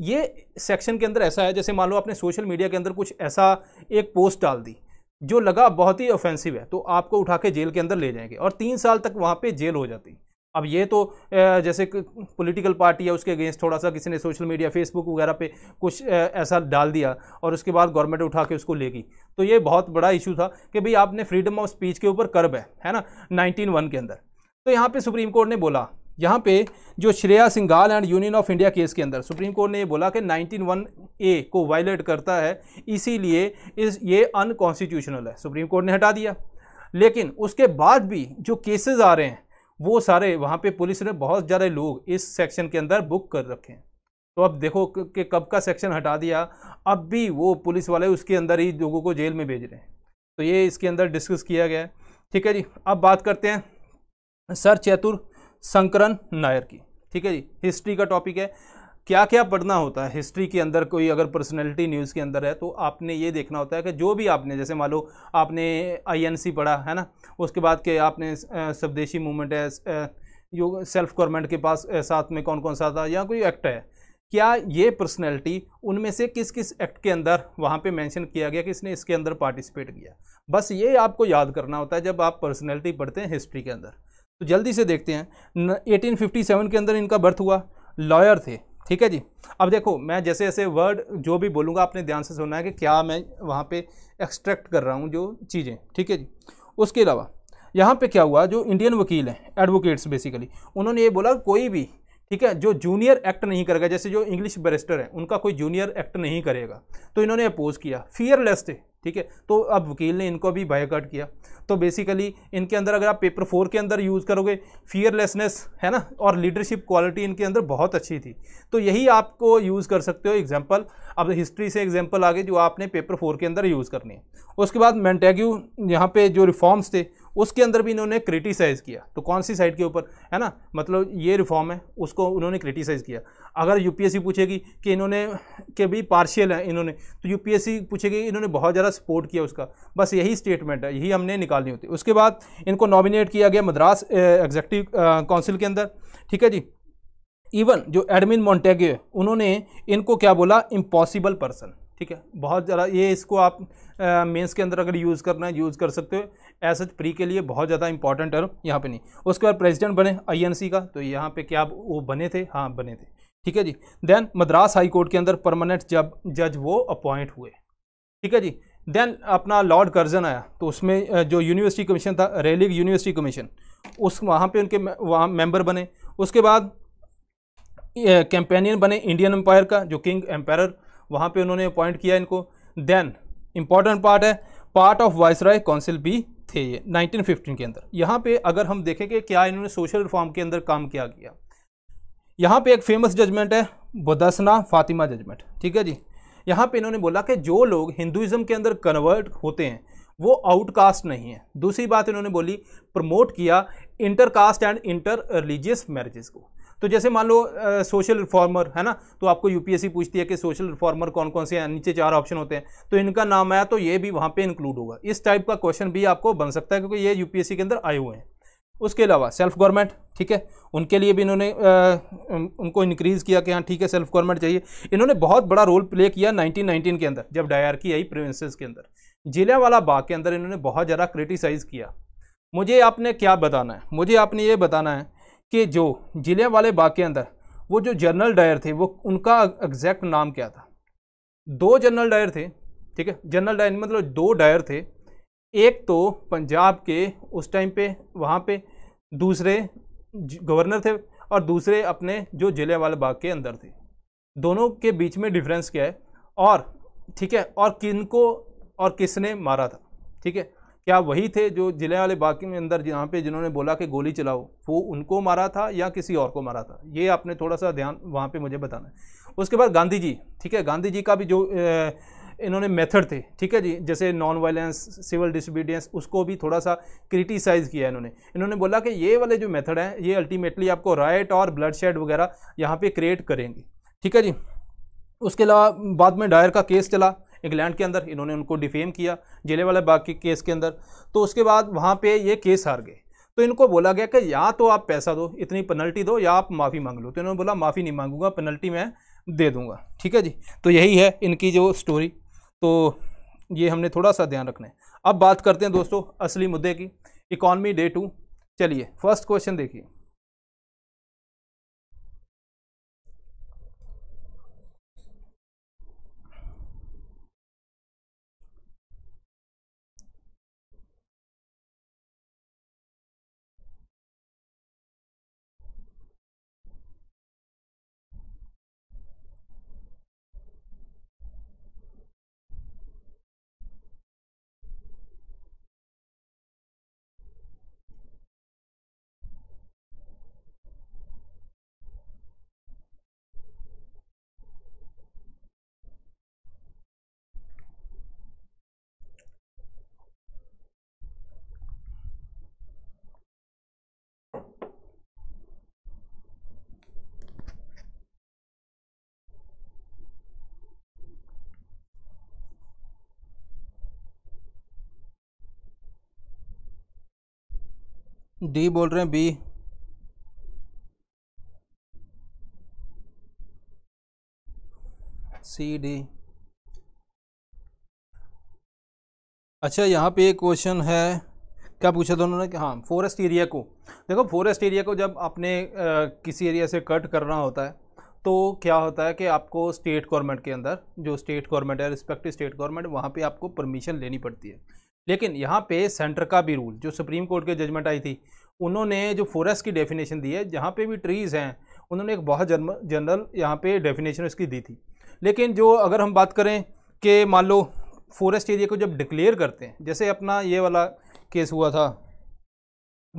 [SPEAKER 1] ये सेक्शन के अंदर ऐसा है जैसे मान लो आपने सोशल मीडिया के अंदर कुछ ऐसा एक पोस्ट डाल दी जो लगा बहुत ही ऑफेंसिव है तो आपको उठा के जेल के अंदर ले जाएंगे और तीन साल तक वहाँ पे जेल हो जाती अब ये तो जैसे पॉलिटिकल पार्टी है उसके अगेंस्ट थोड़ा सा किसी ने सोशल मीडिया फेसबुक वगैरह पे कुछ ऐसा डाल दिया और उसके बाद गवर्नमेंट उठा के उसको लेगी तो ये बहुत बड़ा इशू था कि भाई आपने फ्रीडम ऑफ स्पीच के ऊपर कर्ब है है ना नाइनटीन वन के अंदर तो यहाँ पे सुप्रीम कोर्ट ने बोला यहाँ पे जो Shreya Singhal and union of India case के अंदर सुप्रीम कोर्ट ने ये बोला कि वन ए को वायलेट करता है इसीलिए इस ये अनकॉन्स्टिट्यूशनल है सुप्रीम कोर्ट ने हटा दिया लेकिन उसके बाद भी जो केसेस आ रहे हैं वो सारे वहाँ पे पुलिस ने बहुत ज़्यादा लोग इस सेक्शन के अंदर बुक कर रखे हैं तो अब देखो कि कब का सेक्शन हटा दिया अब भी वो पुलिस वाले उसके अंदर ही लोगों को जेल में भेज रहे हैं तो ये इसके अंदर डिस्कस किया गया है ठीक है जी अब बात करते हैं सर चैतुर संकरण नायर की ठीक है जी हिस्ट्री का टॉपिक है क्या क्या पढ़ना होता है हिस्ट्री के अंदर कोई अगर पर्सनैलिटी न्यूज़ के अंदर है तो आपने ये देखना होता है कि जो भी आपने जैसे मान लो आपने आईएनसी पढ़ा है ना उसके बाद के आपने स्वदेशी मूवमेंट है जो सेल्फ गवर्नमेंट के पास साथ में कौन कौन सा था या कोई एक्ट है क्या ये पर्सनैलिटी उनमें से किस किस एक्ट के अंदर वहाँ पर मैंशन किया गया किसने इसके अंदर पार्टिसिपेट किया बस ये आपको याद करना होता है जब आप पर्सनैलिटी पढ़ते हैं हिस्ट्री के अंदर तो जल्दी से देखते हैं 1857 के अंदर इनका बर्थ हुआ लॉयर थे ठीक है जी अब देखो मैं जैसे जैसे वर्ड जो भी बोलूँगा आपने ध्यान से सुना है कि क्या मैं वहाँ पर एक्सट्रैक्ट कर रहा हूँ जो चीज़ें ठीक है जी उसके अलावा यहाँ पे क्या हुआ जो इंडियन वकील हैं एडवोकेट्स बेसिकली उन्होंने ये बोला कोई भी ठीक है जो जूनियर एक्ट नहीं करेगा जैसे जो इंग्लिश बैरिस्टर हैं उनका कोई जूनियर एक्ट नहीं करेगा तो इन्होंने अपोज किया फियरलेस थे ठीक है तो अब वकील ने इनको भी बायकट किया तो बेसिकली इनके अंदर अगर आप पेपर फोर के अंदर यूज़ करोगे फियरलेसनेस है ना और लीडरशिप क्वालिटी इनके अंदर बहुत अच्छी थी तो यही आपको यूज़ कर सकते हो एग्जाम्पल अब हिस्ट्री से एग्जाम्पल आ जो आपने पेपर फोर के अंदर यूज़ करनी है उसके बाद मैंटेग्यू यहाँ पे जो रिफॉर्म्स थे उसके अंदर भी इन्होंने क्रिटिसाइज़ किया तो कौन सी साइड के ऊपर है ना मतलब ये रिफॉर्म है उसको उन्होंने क्रिटिसाइज़ किया अगर यूपीएससी पूछेगी कि इन्होंने के भी पार्शियल हैं इन्होंने तो यूपीएससी पूछेगी इन्होंने बहुत ज़्यादा सपोर्ट किया उसका बस यही स्टेटमेंट है यही हमने निकालनी होती उसके बाद इनको नॉमिनेट किया गया मद्रास एग्जेक्टिव काउंसिल के अंदर ठीक है जी इवन जो एडमिन मोन्टेग्यो उन्होंने इनको क्या बोला इम्पॉसिबल पर्सन ठीक है बहुत ज़्यादा ये इसको आप मेंस के अंदर अगर यूज़ करना है यूज़ कर सकते हो एस एच प्री के लिए बहुत ज़्यादा इंपॉर्टेंट है यहाँ पे नहीं उसके बाद प्रेसिडेंट बने आईएनसी का तो यहाँ पे क्या वो बने थे हाँ बने थे ठीक है जी देन मद्रास हाई कोर्ट के अंदर परमानेंट जब जज वो अपॉइंट हुए ठीक है जी देन अपना लॉर्ड कर्जन आया तो उसमें जो यूनिवर्सिटी कमीशन था रेलिग यूनिवर्सिटी कमीशन उस वहाँ पे उनके वहाँ मेम्बर बने उसके बाद कैंपेनियन बने इंडियन एम्पायर का जो किंग एम्पायर वहाँ पे उन्होंने अपॉइंट किया इनको देन इम्पॉर्टेंट पार्ट है पार्ट ऑफ राय काउंसिल भी थे ये 1915 के अंदर यहाँ पे अगर हम देखें कि क्या इन्होंने सोशल रिफॉर्म के अंदर काम किया गया यहाँ पे एक फेमस जजमेंट है बदसना फातिमा जजमेंट ठीक है जी यहाँ पे इन्होंने बोला कि जो लोग हिंदुज़म के अंदर कन्वर्ट होते हैं वो आउटकास्ट नहीं है दूसरी बात इन्होंने बोली प्रमोट किया intercaste and inter religious marriages को तो जैसे मान लो सोशल रिफॉर्मर है ना तो आपको यूपीएससी पूछती है कि सोशल रिफॉर्मर कौन कौन से हैं नीचे चार ऑप्शन होते हैं तो इनका नाम आया तो ये भी वहाँ पे इंक्लूड होगा इस टाइप का क्वेश्चन भी आपको बन सकता है क्योंकि ये यूपीएससी के अंदर आए हुए हैं उसके अलावा सेल्फ गवर्नमेंट ठीक है उनके लिए भी इन्होंने आ, उनको इंक्रीज़ किया कि हाँ ठीक है सेल्फ गवर्नमेंट चाहिए इन्होंने बहुत बड़ा रोल प्ले किया नाइनटीन के अंदर जब डायर की आई प्रोविंसेज के अंदर जिलेवाला बाग के अंदर इन्होंने बहुत ज़्यादा क्रिटिसाइज़ किया मुझे आपने क्या बताना है मुझे आपने ये बताना है कि जो जिले वाले बाग के अंदर वो जो जनरल डायर थे वो उनका एग्जैक्ट नाम क्या था दो जनरल डायर थे ठीक है जनरल डायर मतलब दो डायर थे एक तो पंजाब के उस टाइम पे वहाँ पे दूसरे गवर्नर थे और दूसरे अपने जो जिले वाले बाग के अंदर थे दोनों के बीच में डिफरेंस क्या है और ठीक है और किन को और किसने मारा था ठीक है क्या वही थे जो जिले वाले बाकी में अंदर जहाँ पे जिन्होंने बोला कि गोली चलाओ वो उनको मारा था या किसी और को मारा था ये आपने थोड़ा सा ध्यान वहाँ पे मुझे बताना है उसके बाद गांधी जी ठीक है गांधी जी का भी जो ए, इन्होंने मेथड थे ठीक है जी जैसे नॉन वायलेंस सिविल डिसबीडियंस उसको भी थोड़ा सा क्रिटिसाइज़ किया इन्होंने इन्होंने बोला कि ये वाले जो मेथड हैं ये अल्टीमेटली आपको राइट और ब्लड शेड वगैरह यहाँ पर क्रिएट करेंगे ठीक है जी उसके अलावा बाद में डायर का केस चला इंग्लैंड के अंदर इन्होंने उनको डिफेम किया जिले वाले बाग के केस के अंदर तो उसके बाद वहाँ पे ये केस हार गए तो इनको बोला गया कि या तो आप पैसा दो इतनी पेनल्टी दो या आप माफ़ी मांग लो तो इन्होंने बोला माफ़ी नहीं मांगूंगा पेनल्टी मैं दे दूँगा ठीक है जी तो यही है इनकी जो स्टोरी तो ये हमने थोड़ा सा ध्यान रखना है अब बात करते हैं दोस्तों असली मुद्दे की इकॉनमी डे टू चलिए फर्स्ट क्वेश्चन देखिए डी बोल रहे हैं बी सी डी अच्छा यहाँ पे एक क्वेश्चन है क्या पूछा था उन्होंने कि हाँ फॉरेस्ट एरिया को देखो फॉरेस्ट एरिया को जब आपने आ, किसी एरिया से कट करना होता है तो क्या होता है कि आपको स्टेट गवर्नमेंट के अंदर जो स्टेट गवर्नमेंट है रिस्पेक्टिव स्टेट गवर्नमेंट वहाँ पे आपको परमिशन लेनी पड़ती है लेकिन यहाँ पे सेंटर का भी रूल जो सुप्रीम कोर्ट के जजमेंट आई थी उन्होंने जो फॉरेस्ट की डेफिनेशन दी है जहाँ पे भी ट्रीज़ हैं उन्होंने एक बहुत जनरल यहाँ पे डेफिनेशन उसकी दी थी लेकिन जो अगर हम बात करें कि मान लो फॉरेस्ट एरिया को जब डिक्लेयर करते हैं जैसे अपना ये वाला केस हुआ था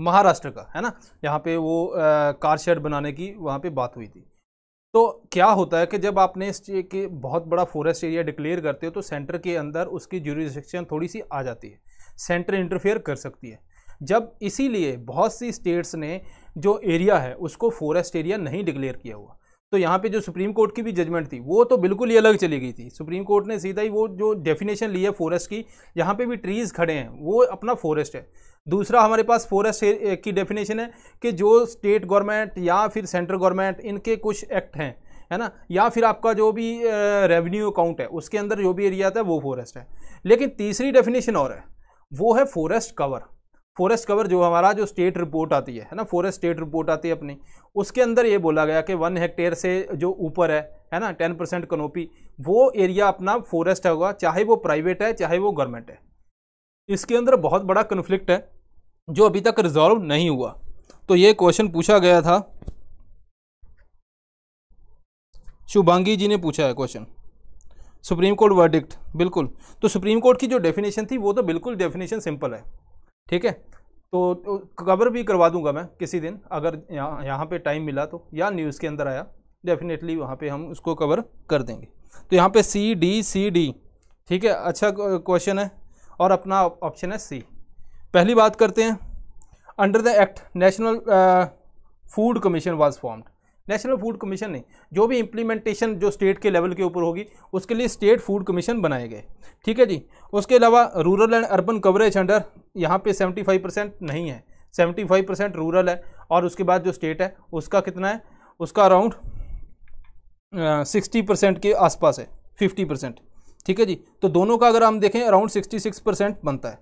[SPEAKER 1] महाराष्ट्र का है ना यहाँ पर वो कार शेड बनाने की वहाँ पर बात हुई थी तो क्या होता है कि जब आपने इस के बहुत बड़ा फॉरेस्ट एरिया डिक्लेयर करते हो तो सेंटर के अंदर उसकी जुरिस्टिक्शन थोड़ी सी आ जाती है सेंटर इंटरफेयर कर सकती है जब इसीलिए बहुत सी स्टेट्स ने जो एरिया है उसको फॉरेस्ट एरिया नहीं डिक्लेयर किया हुआ तो यहाँ पे जो सुप्रीम कोर्ट की भी जजमेंट थी वो तो बिल्कुल ही अलग चली गई थी सुप्रीम कोर्ट ने सीधा ही वो जो डेफिनेशन ली है फॉरेस्ट की यहाँ पे भी ट्रीज़ खड़े हैं वो अपना फॉरेस्ट है दूसरा हमारे पास फॉरेस्ट की डेफिनेशन है कि जो स्टेट गवर्नमेंट या फिर सेंट्रल गवर्नमेंट इनके कुछ एक्ट हैं है ना या फिर आपका जो भी रेवेन्यू अकाउंट है उसके अंदर जो भी एरिया आता है वो फॉरेस्ट है लेकिन तीसरी डेफिनेशन और है वो है फॉरेस्ट कवर फॉरेस्ट कवर जो हमारा जो स्टेट रिपोर्ट आती है है ना फॉरेस्ट स्टेट रिपोर्ट आती है अपनी उसके अंदर ये बोला गया कि वन हेक्टेयर से जो ऊपर है है ना टेन परसेंट कनोपी वो एरिया अपना फॉरेस्ट होगा चाहे वो प्राइवेट है चाहे वो गवर्नमेंट है इसके अंदर बहुत बड़ा कन्फ्लिक्ट है जो अभी तक रिजॉल्व नहीं हुआ तो ये क्वेश्चन पूछा गया था शुभांगी जी ने पूछा है क्वेश्चन सुप्रीम कोर्ट वर्डिक्ट बिल्कुल तो सुप्रीम कोर्ट की जो डेफिनेशन थी वो तो बिल्कुल डेफिनेशन सिंपल है ठीक है तो, कवर तो भी करवा दूंगा मैं किसी दिन अगर यहाँ यहाँ पर टाइम मिला तो या न्यूज़ के अंदर आया डेफिनेटली वहाँ पे हम उसको कवर कर देंगे तो यहाँ पे सी डी सी डी ठीक है अच्छा क्वेश्चन है और अपना ऑप्शन है सी पहली बात करते हैं under the act national food commission was formed national food commission नहीं जो भी इम्प्लीमेंटेशन जो स्टेट के लेवल के ऊपर होगी उसके लिए स्टेट फूड कमीशन बनाए गए ठीक है जी उसके अलावा rural and urban coverage under यहाँ पे 75 परसेंट नहीं है 75 परसेंट रूरल है और उसके बाद जो स्टेट है उसका कितना है उसका अराउंड सिक्सटी परसेंट के आसपास है फिफ्टी परसेंट ठीक है जी तो दोनों का अगर हम देखें अराउंड सिक्सटी सिक्स परसेंट बनता है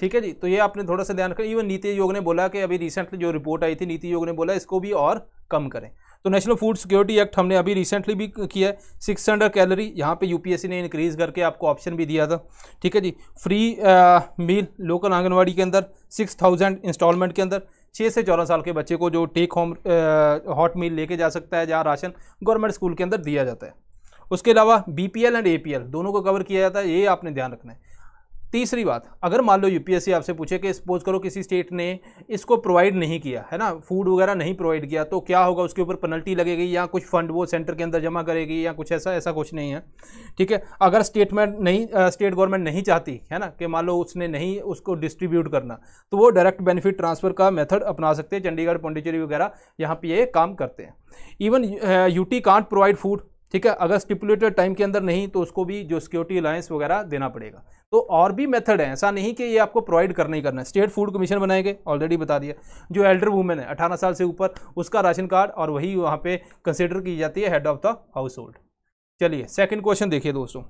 [SPEAKER 1] ठीक है जी तो ये आपने थोड़ा सा ध्यान रखा इवन नीति आयोग ने बोला कि अभी रिसेंटली जो रिपोर्ट आई थी नीति आयोग ने बोला इसको भी और कम करें तो नेशनल फूड सिक्योरिटी एक्ट हमने अभी रिसेंटली भी किया है सिक्स हंड्रेड कैलोरी यहाँ पे यूपीएससी ने इंक्रीज करके आपको ऑप्शन भी दिया था ठीक है जी फ्री आ, मील लोकल आंगनवाड़ी के अंदर सिक्स थाउजेंड इंस्टॉलमेंट के अंदर छः से चौदह साल के बच्चे को जो टेक होम हॉट मील लेके जा सकता है जहाँ राशन गवर्नमेंट स्कूल के अंदर दिया जाता है उसके अलावा बी एंड ए दोनों को कवर किया जाता है ये आपने ध्यान रखना है तीसरी बात अगर मान लो यूपीएससी आपसे पूछे कि सपोज करो किसी स्टेट ने इसको प्रोवाइड नहीं किया है ना फूड वगैरह नहीं प्रोवाइड किया तो क्या होगा उसके ऊपर पेनल्टी लगेगी या कुछ फंड वो सेंटर के अंदर जमा करेगी या कुछ ऐसा ऐसा कुछ नहीं है ठीक है अगर स्टेट में नहीं स्टेट गवर्नमेंट नहीं चाहती है ना कि मान लो उसने नहीं उसको डिस्ट्रीब्यूट करना तो वो डायरेक्ट बेनिफिट ट्रांसफ़र का मेथड अपना सकते हैं चंडीगढ़ पौंडीचेरी वगैरह यहाँ पर ये काम करते हैं even UT can't provide food ठीक है अगर स्टिपुलेटेड टाइम के अंदर नहीं तो उसको भी जो सिक्योरिटी अलायंस वगैरह देना पड़ेगा तो और भी मेथड है ऐसा नहीं कि ये आपको प्रोवाइड करना ही करना है स्टेट फूड कमीशन बनाए गए ऑलरेडी बता दिया जो एल्डर वूमेन है अठारह साल से ऊपर उसका राशन कार्ड और वही वहाँ पर कंसिडर की जाती है head of the household चलिए सेकेंड क्वेश्चन देखिए दोस्तों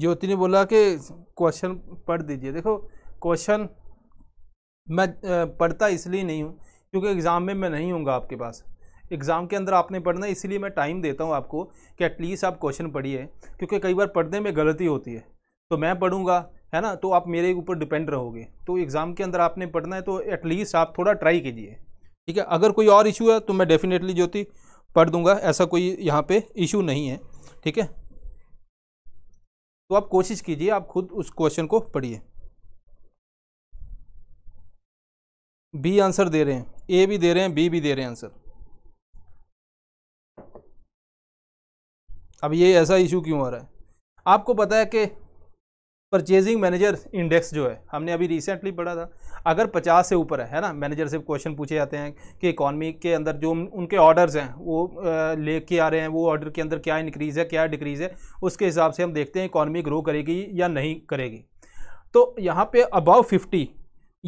[SPEAKER 1] ज्योति ने बोला कि क्वेश्चन पढ़ दीजिए देखो क्वेश्चन मैं पढ़ता इसलिए नहीं हूँ क्योंकि एग्ज़ाम में मैं नहीं हूँ आपके पास एग्ज़ाम के अंदर आपने पढ़ना है इसलिए मैं टाइम देता हूँ आपको कि एटलीस्ट आप क्वेश्चन पढ़िए क्योंकि कई बार पढ़ने में गलती होती है तो मैं पढ़ूँगा है ना तो आप मेरे ऊपर डिपेंड रहोगे तो एग्ज़ाम के अंदर आपने पढ़ना है तो एटलीस्ट आप थोड़ा ट्राई कीजिए ठीक है अगर कोई और इशू है तो मैं डेफिनेटली ज्योति पढ़ दूंगा ऐसा कोई यहाँ पे इशू नहीं है ठीक है तो आप कोशिश कीजिए आप खुद उस क्वेश्चन को पढ़िए बी आंसर दे रहे हैं ए भी दे रहे हैं बी भी दे रहे हैं आंसर अब ये ऐसा इशू क्यों आ रहा है आपको पता है कि परचेजिंग मैनेजर इंडेक्स जो है हमने अभी रिसेंटली पढ़ा था अगर 50 से ऊपर है है ना मैनेजर से क्वेश्चन पूछे जाते हैं कि इकॉनमी के अंदर जो उनके ऑर्डर्स हैं वो लेके आ रहे हैं वो ऑर्डर के अंदर क्या इंक्रीज़ है क्या डिक्रीज़ है उसके हिसाब से हम देखते हैं इकॉनमी ग्रो करेगी या नहीं करेगी तो यहाँ पे अबाव फिफ्टी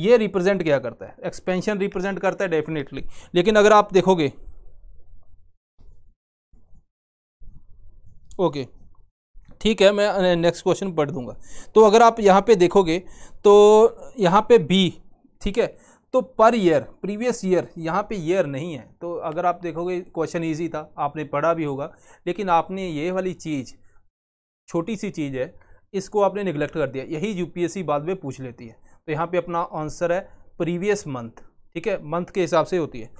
[SPEAKER 1] ये रिप्रेजेंट क्या करता है एक्सपेंशन रिप्रेजेंट करता है डेफिनेटली लेकिन अगर आप देखोगे ओके okay. ठीक है मैं नेक्स्ट क्वेश्चन पढ़ दूंगा तो अगर आप यहाँ पे देखोगे तो यहाँ पे बी ठीक है तो पर ईयर प्रीवियस ईयर यहाँ पे ईयर नहीं है तो अगर आप देखोगे क्वेश्चन इजी था आपने पढ़ा भी होगा लेकिन आपने ये वाली चीज़ छोटी सी चीज़ है इसको आपने निगलेक्ट कर दिया यही यूपीएससी बाद में पूछ लेती है तो यहाँ पे अपना आंसर है प्रीवियस मंथ ठीक है मंथ के हिसाब से होती है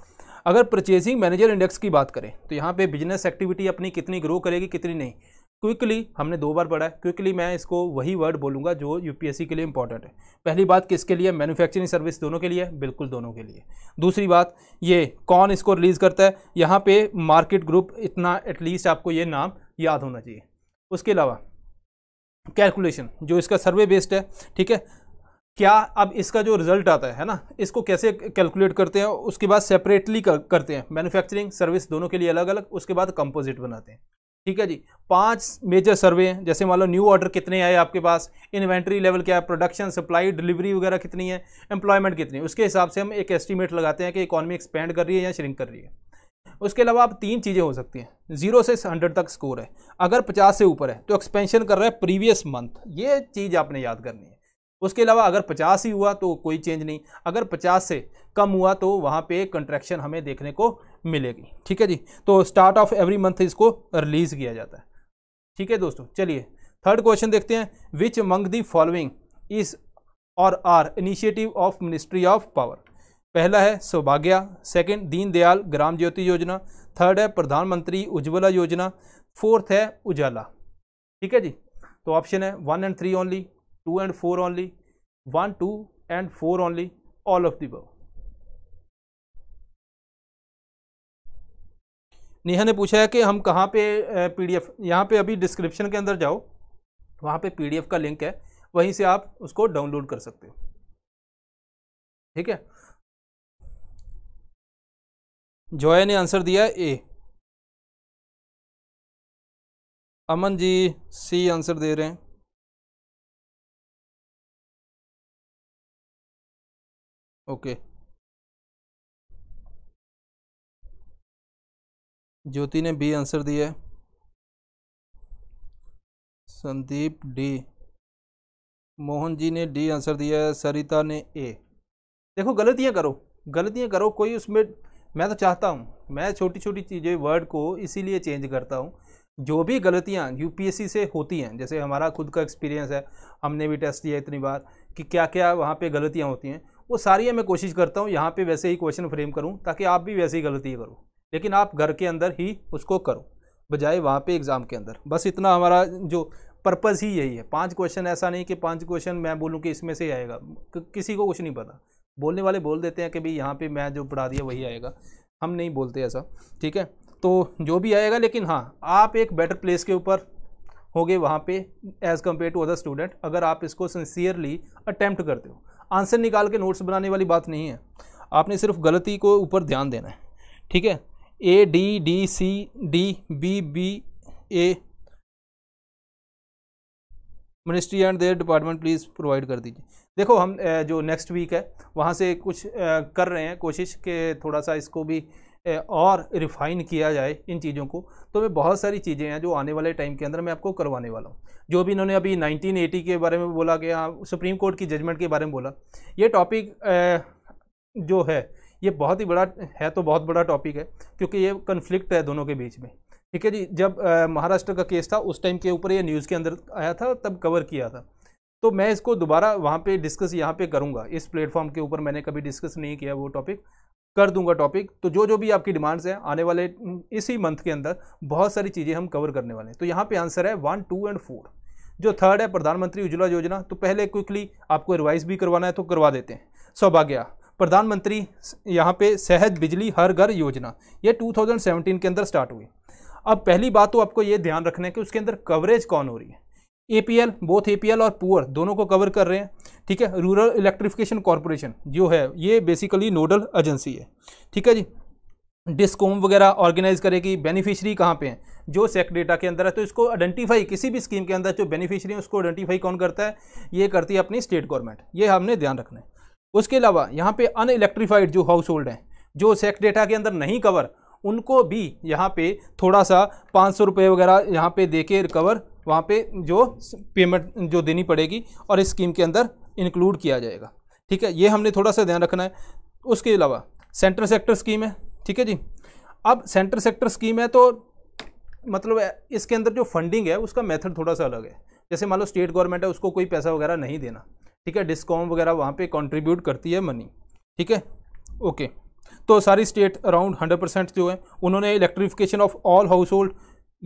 [SPEAKER 1] अगर परचेजिंग मैनेजर इंडेक्स की बात करें तो यहाँ पे बिजनेस एक्टिविटी अपनी कितनी ग्रो करेगी कितनी नहीं क्विकली हमने दो बार पढ़ा है क्विकली मैं इसको वही वर्ड बोलूँगा जो यूपीएससी के लिए इंपॉर्टेंट है पहली बात किसके लिए मैन्युफैक्चरिंग सर्विस दोनों के लिए बिल्कुल दोनों के लिए दूसरी बात ये कौन इसको रिलीज़ करता है यहाँ पे मार्केट ग्रुप इतना एटलीस्ट आपको ये नाम याद होना चाहिए उसके अलावा कैलकुलेशन जो इसका सर्वे बेस्ड है ठीक है क्या अब इसका जो रिजल्ट आता है है ना इसको कैसे कैलकुलेट करते हैं उसके बाद सेपरेटली करते हैं मैन्युफैक्चरिंग सर्विस दोनों के लिए अलग अलग उसके बाद कंपोजिट बनाते हैं ठीक है जी पांच मेजर सर्वे हैं जैसे मान लो न्यू ऑर्डर कितने आए आपके पास इन्वेंट्री लेवल क्या है प्रोडक्शन सप्लाई डिलीवरी वगैरह कितनी है एम्प्लॉयमेंट कितनी है उसके हिसाब से हम एक एस्टीमेट लगाते हैं कि इकॉनमी एक्सपेंड कर रही है या श्रिंक कर रही है उसके अलावा आप तीन चीज़ें हो सकती हैं जीरो से हंड्रेड तक स्कोर है अगर पचास से ऊपर है तो एक्सपेंशन कर रहा है प्रीवियस मंथ ये चीज़ आपने याद करनी है उसके अलावा अगर पचास ही हुआ तो कोई चेंज नहीं अगर पचास से कम हुआ तो वहाँ पे कंट्रैक्शन हमें देखने को मिलेगी ठीक है जी तो स्टार्ट ऑफ एवरी मंथ इसको रिलीज़ किया जाता है ठीक है दोस्तों चलिए थर्ड क्वेश्चन देखते हैं which among the following is और are initiative of ministry of power पहला है सौभाग्य सेकंड दीनदयाल ग्राम ज्योति योजना थर्ड है प्रधानमंत्री उज्ज्वला योजना फोर्थ है उजाला ठीक है जी तो ऑप्शन है one and three only two and four only one two and four only all of the above Neha ने पूछा है कि हम कहाँ पे पीडीएफ यहाँ पे अभी डिस्क्रिप्शन के अंदर जाओ वहाँ पे पीडीएफ का लिंक है वहीं से आप उसको डाउनलोड कर सकते हो ठीक है जॉय ने आंसर दिया ए अमन जी सी आंसर दे रहे हैं ओके okay. ज्योति ने बी आंसर दिया संदीप डी मोहन जी ने डी आंसर दिया है सरिता ने ए देखो गलतियाँ करो गलतियाँ करो कोई उसमें मैं तो चाहता हूँ मैं छोटी छोटी चीज़ें वर्ड को इसीलिए चेंज करता हूँ जो भी गलतियाँ यूपीएससी से होती हैं जैसे हमारा खुद का एक्सपीरियंस है हमने भी टेस्ट दिया इतनी बार कि क्या क्या वहाँ पर गलतियाँ होती हैं वो सारी मैं कोशिश करता हूँ यहाँ पर वैसे ही क्वेश्चन फ्रेम करूँ ताकि आप भी वैसे ही गलती करो लेकिन आप घर के अंदर ही उसको करो बजाय वहाँ पे एग्ज़ाम के अंदर बस इतना हमारा जो पर्पज़ ही यही है पांच क्वेश्चन ऐसा नहीं कि पांच क्वेश्चन मैं बोलूँ कि इसमें से आएगा किसी को कुछ नहीं पता बोलने वाले बोल देते हैं कि भाई यहाँ पर मैं जो पढ़ा दिया वही आएगा हम नहीं बोलते ऐसा ठीक है तो जो भी आएगा लेकिन हाँ आप एक बेटर प्लेस के ऊपर हो गए वहाँ पे as compare to other student अगर आप इसको सिंसियरली अटैम्प्ट करते हो आंसर निकाल के नोट्स बनाने वाली बात नहीं है आपने सिर्फ गलती को ऊपर ध्यान देना है ठीक है A D D C D B B A ministry and their department please provide कर दीजिए देखो हम जो नेक्स्ट वीक है वहाँ से कुछ कर रहे हैं कोशिश के थोड़ा सा इसको भी और रिफ़ाइन किया जाए इन चीज़ों को तो मैं बहुत सारी चीज़ें हैं जो आने वाले टाइम के अंदर मैं आपको करवाने वाला हूँ जो भी इन्होंने अभी 1980 के बारे में बोला गया सुप्रीम कोर्ट की जजमेंट के बारे में बोला ये टॉपिक जो है ये बहुत ही बड़ा है तो बहुत बड़ा टॉपिक है क्योंकि ये कन्फ्लिक्ट है दोनों के बीच में ठीक है जी जब महाराष्ट्र का केस था उस टाइम के ऊपर ये न्यूज़ के अंदर आया था तब कवर किया था तो मैं इसको दोबारा वहाँ पे डिस्कस यहाँ पे करूँगा इस प्लेटफॉर्म के ऊपर मैंने कभी डिस्कस नहीं किया वो टॉपिक कर दूंगा टॉपिक तो जो जो भी आपकी डिमांड्स हैं आने वाले इसी मंथ के अंदर बहुत सारी चीज़ें हम कवर करने वाले हैं तो यहाँ पे आंसर है वन टू एंड फोर जो थर्ड है प्रधानमंत्री उज्ज्वला योजना तो पहले क्विकली आपको रिवाइज भी करवाना है तो करवा देते हैं सौभाग्य प्रधानमंत्री यहाँ पे सहज बिजली हर घर योजना ये 2017 के अंदर स्टार्ट हुई अब पहली बात तो आपको ये ध्यान रखना है कि उसके अंदर कवरेज कौन हो रही है एपीएल बोथ एपीएल और पुअर दोनों को कवर कर रहे हैं ठीक है रूरल इलेक्ट्रिफिकेशन कॉरपोरेशन जो है ये बेसिकली नोडल एजेंसी है ठीक है जी डिस्कॉम वगैरह ऑर्गेनाइज करेगी बेनिफिशियरी कहाँ पे हैं जो सेक डेटा के अंदर है तो इसको आइडेंटिफाई किसी भी स्कीम के अंदर जो बेनिफिशियरी है उसको आइडेंटिफाई कौन करता है ये करती है अपनी स्टेट गवर्नमेंट ये हमने ध्यान रखना है उसके अलावा यहाँ पे अन इलेक्ट्रीफाइड जो हाउस होल्ड हैं जो सेक डेटा के अंदर नहीं कवर उनको भी यहाँ पे थोड़ा सा पाँच सौ रुपये वगैरह यहाँ पे दे के रिकवर वहाँ पे जो पेमेंट जो देनी पड़ेगी और इस स्कीम के अंदर इंक्लूड किया जाएगा ठीक है ये हमने थोड़ा सा ध्यान रखना है उसके अलावा सेंट्रल सेक्टर स्कीम है ठीक है जी अब सेंट्रल सेक्टर स्कीम है तो मतलब इसके अंदर जो फंडिंग है उसका मेथड थोड़ा सा अलग है जैसे मान लो स्टेट गवर्नमेंट है उसको कोई पैसा वगैरह नहीं देना ठीक है डिस्कॉम वगैरह वहाँ पे कंट्रीब्यूट करती है मनी ठीक है ओके तो सारी स्टेट अराउंड हंड्रेड परसेंट जो है उन्होंने electrification of all household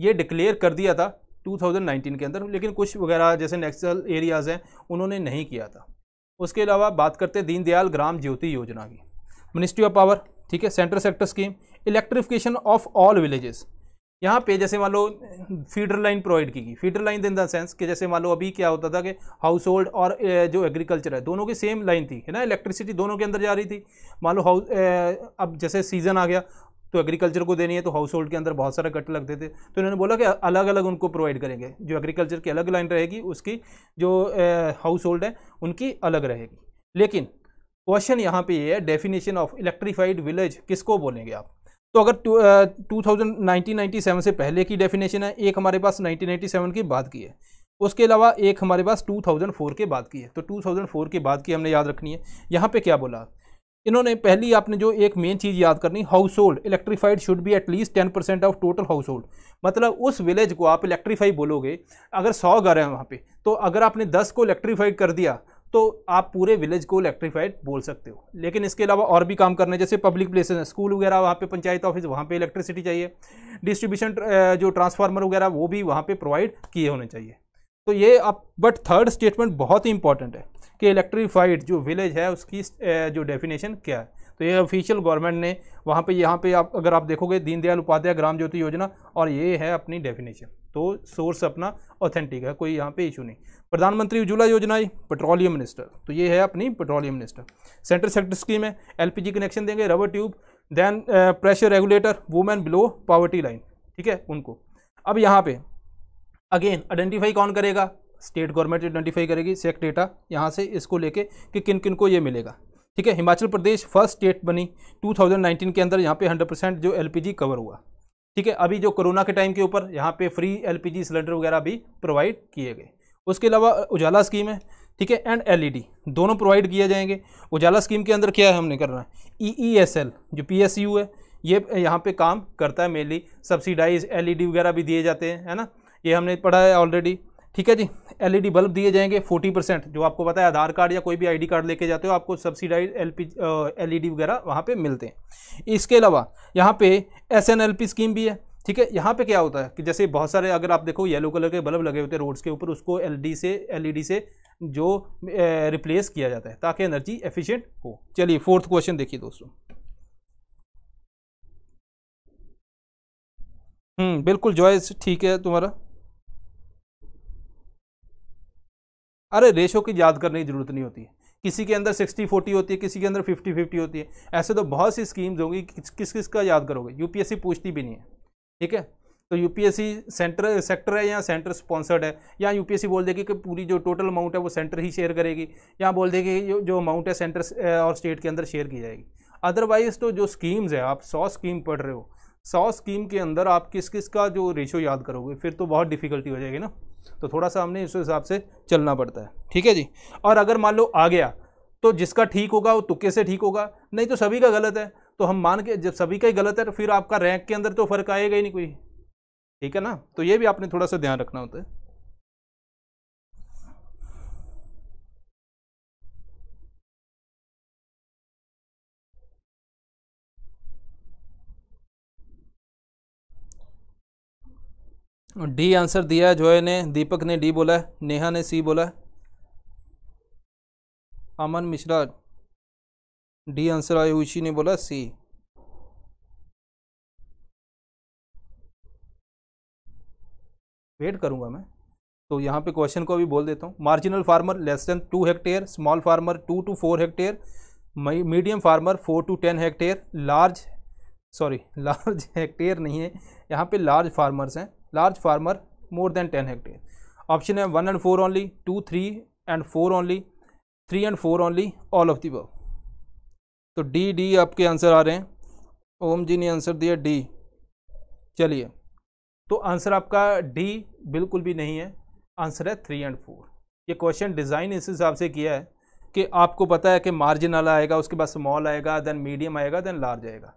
[SPEAKER 1] ये डिक्लेयर कर दिया था 2019 के अंदर लेकिन कुछ वगैरह जैसे नेक्सल एरियाज़ हैं उन्होंने नहीं किया था उसके अलावा बात करते दीनदयाल ग्राम ज्योति योजना की मिनिस्ट्री ऑफ पावर ठीक है central sector scheme electrification of all villages यहाँ पे जैसे मान लो फीडर लाइन प्रोवाइड की गई feeder line in the sense कि जैसे मान लो अभी क्या होता था कि हाउस होल्ड और जो एग्रीकल्चर है दोनों की सेम लाइन थी है ना इलेक्ट्रिसिटी दोनों के अंदर जा रही थी मान लो हाउस अब जैसे सीज़न आ गया तो एग्रीकल्चर को देनी है तो हाउस होल्ड के अंदर बहुत सारे कट लगते थे तो इन्होंने बोला कि अलग अलग उनको प्रोवाइड करेंगे जो एग्रीकल्चर की अलग लाइन रहेगी उसकी जो हाउस होल्ड है उनकी अलग रहेगी लेकिन क्वेश्चन यहाँ पे ये है डेफिनेशन ऑफ इलेक्ट्रीफाइड विलेज किसको बोलेंगे आप तो अगर टू थाउजेंड नाइनटीन से पहले की डेफिनेशन है एक हमारे पास नाइनटीन के बाद की है उसके अलावा एक हमारे पास 2004 के बाद की है तो 2004 के बाद की हमने याद रखनी है यहाँ पे क्या बोला इन्होंने पहली आपने जो एक मेन चीज़ याद करनी household electrified should be at least ten percent of total household मतलब उस विलेज को आप इलेक्ट्रीफाई बोलोगे अगर सौ घर हैं वहाँ पे तो अगर आपने दस को इलेक्ट्रीफाइड कर दिया तो आप पूरे विलेज को इलेक्ट्रीफाइड बोल सकते हो लेकिन इसके अलावा और भी काम करने जैसे पब्लिक प्लेसेस स्कूल वगैरह वहाँ पे पंचायत ऑफिस वहाँ पे इलेक्ट्रिसिटी चाहिए डिस्ट्रीब्यूशन जो ट्रांसफार्मर वगैरह वो भी वहाँ पे प्रोवाइड किए होने चाहिए तो ये आप बट थर्ड स्टेटमेंट बहुत ही इंपॉर्टेंट है कि इलेक्ट्रीफाइड जो विलेज है उसकी जो डेफिनेशन क्या है तो ये ऑफिशियल गवर्नमेंट ने वहाँ पे यहाँ पे आप अगर आप देखोगे दीनदयाल उपाध्याय ग्राम ज्योति योजना और ये है अपनी डेफिनेशन तो सोर्स अपना ऑथेंटिक है कोई यहाँ पे इशू नहीं प्रधानमंत्री उज्ज्वला योजना पेट्रोलियम मिनिस्टर तो ये है अपनी petroleum minister central sector scheme है एल कनेक्शन देंगे rubber tube then pressure regulator women below poverty line ठीक है उनको अब यहाँ पर अगेन आइडेंटिफाई कौन करेगा स्टेट गवर्नमेंट आइडेंटिफाई करेगी सेक्ट डेटा यहाँ से इसको लेके कि किन किन को ये मिलेगा ठीक है हिमाचल प्रदेश फर्स्ट स्टेट बनी 2019 के अंदर यहाँ पे 100 परसेंट जो एलपीजी कवर हुआ ठीक है अभी जो कोरोना के टाइम के ऊपर यहाँ पे फ्री एलपीजी सिलेंडर वगैरह भी प्रोवाइड किए गए उसके अलावा उजाला स्कीम है ठीक है एंड एलईडी e दोनों प्रोवाइड किए जाएंगे उजाला स्कीम के अंदर क्या है हमने करना है ईईएसएल e e जो पी है ये यहाँ पर काम करता है मेनली सब्सिडाइज एल वगैरह भी दिए जाते हैं है ना ये हमने पढ़ा है ऑलरेडी ठीक है जी एलईडी बल्ब e दिए जाएंगे 40 परसेंट जो आपको पता है आधार कार्ड या कोई भी आईडी कार्ड लेके जाते हो आपको सब्सिडाइज एलपी एलईडी वगैरह वहाँ पे मिलते हैं इसके अलावा यहाँ पे एसएनएलपी स्कीम भी है ठीक है यहाँ पे क्या होता है कि जैसे बहुत सारे अगर आप देखो येलो कलर के बल्ब लगे होते हैं रोड्स के ऊपर उसको डी से डी e से जो रिप्लेस किया जाता है ताकि एनर्जी एफिशियंट हो चलिए फोर्थ क्वेश्चन देखिए दोस्तों हम्म बिल्कुल जॉयस ठीक है तुम्हारा अरे रेशो की याद करने की ज़रूरत नहीं होती है किसी के अंदर सिक्सटी फोर्टी होती है किसी के अंदर फिफ्टी फिफ्टी होती है ऐसे तो बहुत सी स्कीम्स होंगी किस किस किस का याद करोगे यूपीएससी पूछती भी नहीं है ठीक है तो यूपीएससी सेंटर सेक्टर है या सेंटर स्पॉन्सर्ड है या यूपीएससी बोल देगी कि पूरी जो टोटल अमाउंट है वो सेंटर ही शेयर करेगी या बोल देगी जो अमाउंट है सेंटर और स्टेट के अंदर शेयर की जाएगी अदरवाइज़ तो जो स्कीम्स है आप सौ स्कीम पढ़ रहे हो सौ स्कीम के अंदर आप किस किस का जो रेशो याद करोगे फिर तो बहुत डिफिकल्टी हो जाएगी ना तो थोड़ा सा हमने इस हिसाब से चलना पड़ता है ठीक है जी और अगर मान लो आ गया तो जिसका ठीक होगा वो तुक्के से ठीक होगा नहीं तो सभी का गलत है तो हम मान के जब सभी का ही गलत है तो फिर आपका रैंक के अंदर तो फ़र्क आएगा ही नहीं कोई ठीक है ना तो ये भी आपने थोड़ा सा ध्यान रखना होता है डी आंसर दिया है जोए ने दीपक ने डी बोला है नेहा ने सी बोला है अमन मिश्रा डी आंसर आयुषी ने बोला सी वेट करूंगा मैं तो यहाँ पे क्वेश्चन को भी बोल देता हूँ marginal farmer less than two hectare small farmer two to four hectare medium farmer four to ten hectare large sorry large hectare नहीं है यहाँ पे लार्ज फार्मर्स हैं large farmer more than ten hectare option है one and four only two three and four only three and four only all of the above तो D D आपके answer आ रहे हैं ओम जी ने आंसर दिया डी चलिए तो आंसर आपका डी बिल्कुल भी नहीं है आंसर है थ्री एंड फोर ये क्वेश्चन डिज़ाइन इस हिसाब से किया है कि आपको पता है कि मार्जिनल आएगा उसके बाद स्मॉल आएगा देन मीडियम आएगा देन लार्ज आएगा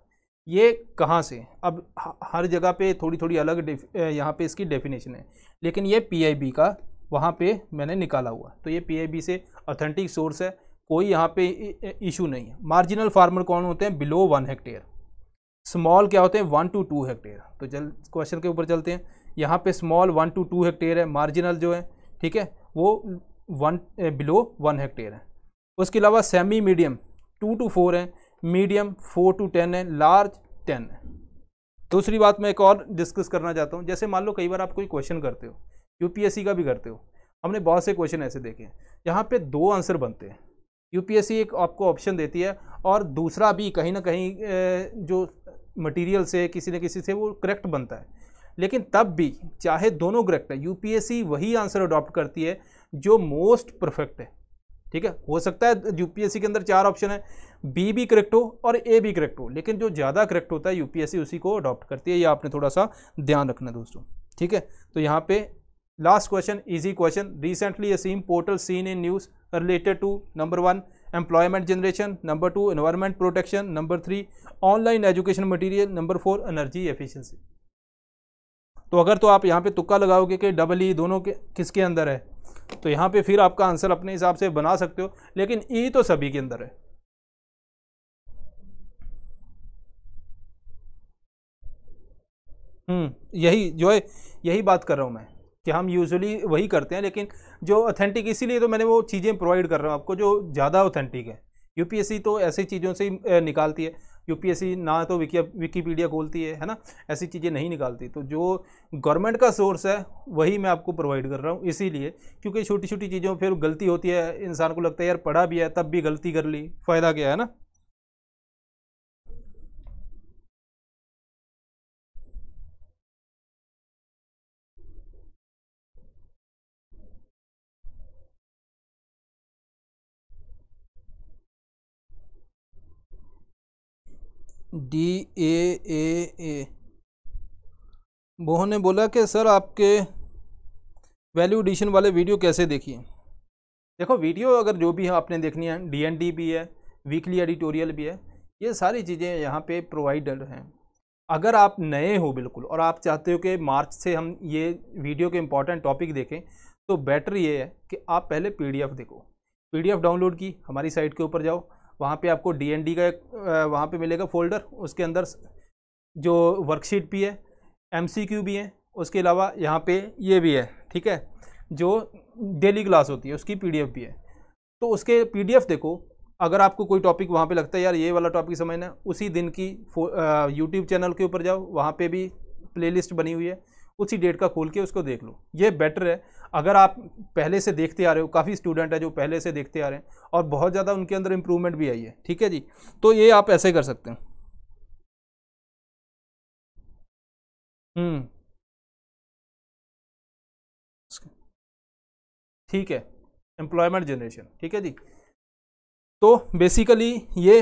[SPEAKER 1] ये कहाँ से अब हर जगह पे थोड़ी थोड़ी अलग यहाँ पे इसकी डेफिनेशन है लेकिन ये पीआईबी का वहाँ पे मैंने निकाला हुआ तो ये पीआईबी से ऑथेंटिक सोर्स है कोई यहाँ पे इशू नहीं है मार्जिनल फार्मर कौन होते हैं बिलो वन हेक्टेयर स्मॉल क्या होते हैं वन टू टू हेक्टेयर तो जल क्वेश्चन के ऊपर चलते हैं यहाँ पे small one to two hectare है मार्जिनल जो है ठीक है वो वन बिलो वन हेक्टेयर है उसके अलावा semi medium two to four है मीडियम फोर टू टेन है लार्ज टेन है दूसरी बात मैं एक और डिस्कस करना चाहता हूँ जैसे मान लो कई बार आप कोई क्वेश्चन करते हो यूपीएससी का भी करते हो हमने बहुत से क्वेश्चन ऐसे देखे हैं जहाँ पे दो आंसर बनते हैं यूपीएससी एक आपको ऑप्शन देती है और दूसरा भी कहीं ना कहीं जो मटेरियल से किसी न किसी से वो करेक्ट बनता है लेकिन तब भी चाहे दोनों करेक्ट है यूपीएससी वही आंसर अडॉप्ट करती है जो मोस्ट परफेक्ट है ठीक है हो सकता है यूपीएससी के अंदर चार ऑप्शन है बी भी करेक्ट हो और ए भी करेक्ट हो लेकिन जो ज़्यादा करेक्ट होता है यूपीएससी उसी को अडॉप्ट करती है ये आपने थोड़ा सा ध्यान रखना दोस्तों ठीक है तो यहाँ पे last question easy question recently Aseem portal seen in news related to number one employment generation number two environment protection number three online education material number four energy efficiency तो अगर तो आप यहाँ पे तुक्का लगाओगे कि डबल ई e दोनों के किसके अंदर है तो यहाँ पे फिर आपका आंसर अपने हिसाब से बना सकते हो लेकिन ई तो सभी के अंदर है हम्म यही जो है यही बात कर रहा हूँ मैं कि हम यूजुअली वही करते हैं लेकिन जो ऑथेंटिक इसीलिए तो मैंने वो चीज़ें प्रोवाइड कर रहा हूँ आपको जो ज़्यादा ऑथेंटिक है यूपीएससी तो ऐसी चीज़ों से ही निकालती है यूपीएससी ना तो विकीपीडिया खोलती है है ना ऐसी चीज़ें नहीं निकालती तो जो गवर्नमेंट का सोर्स है वही मैं आपको प्रोवाइड कर रहा हूँ इसीलिए क्योंकि छोटी छोटी चीज़ों फिर गलती होती है इंसान को लगता है यार पढ़ा भी है तब भी गलती कर ली फ़ायदा क्या है ना D A A A Bohn ने बोला कि सर आपके वैल्यू एडिशन वाले वीडियो कैसे देखिए देखो वीडियो अगर जो भी है आपने देखनी है डी एन डी भी है वीकली एडिटोरियल भी है ये सारी चीज़ें यहाँ पे प्रोवाइडर हैं अगर आप नए हो बिल्कुल और आप चाहते हो कि मार्च से हम ये वीडियो के इंपॉर्टेंट टॉपिक देखें तो बेटर ये है कि आप पहले पीडीएफ देखो पीडीएफ डाउनलोड की हमारी साइट के ऊपर जाओ वहाँ पे आपको डी का एक वहाँ पे मिलेगा फोल्डर उसके अंदर जो वर्कशीट भी है एम भी है उसके अलावा यहाँ पे ये भी है ठीक है जो डेली क्लास होती है उसकी पीडीएफ भी है तो उसके पीडीएफ देखो अगर आपको कोई टॉपिक वहाँ पे लगता है यार ये वाला टॉपिक समझना है उसी दिन की यूट्यूब चैनल के ऊपर जाओ वहाँ पर भी लिस्ट बनी हुई है उसी डेट का खोल के उसको देख लो ये बेटर है अगर आप पहले से देखते आ रहे हो काफ़ी स्टूडेंट है जो पहले से देखते आ रहे हैं और बहुत ज़्यादा उनके अंदर इम्प्रूवमेंट भी आई है ठीक है जी तो ये आप ऐसे कर सकते हैं हम्म। ठीक है एम्प्लॉयमेंट जनरेशन ठीक है जी तो बेसिकली ये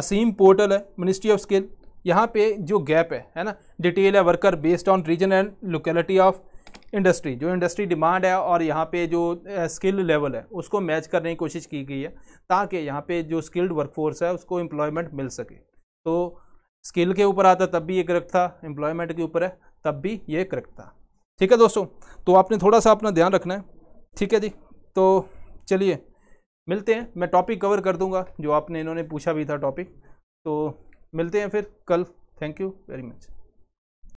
[SPEAKER 1] असीम पोर्टल है मिनिस्ट्री ऑफ स्किल यहाँ पे जो गैप है है ना डिटेल है worker based on region and locality of industry जो इंडस्ट्री डिमांड है और यहाँ पे जो स्किल eh, लेवल है उसको मैच करने की कोशिश की गई है ताकि यहाँ पे जो स्किल्ड वर्कफोर्स है उसको एम्प्लॉयमेंट मिल सके तो स्किल के ऊपर आता तब भी ये करेक्ट था एम्प्लॉयमेंट के ऊपर है तब भी ये करेक्ट था ठीक है दोस्तों तो आपने थोड़ा सा अपना ध्यान रखना है ठीक है जी तो चलिए मिलते हैं मैं टॉपिक कवर कर दूंगा जो आपने इन्होंने पूछा भी था टॉपिक तो मिलते हैं फिर कल थैंक यू वेरी मच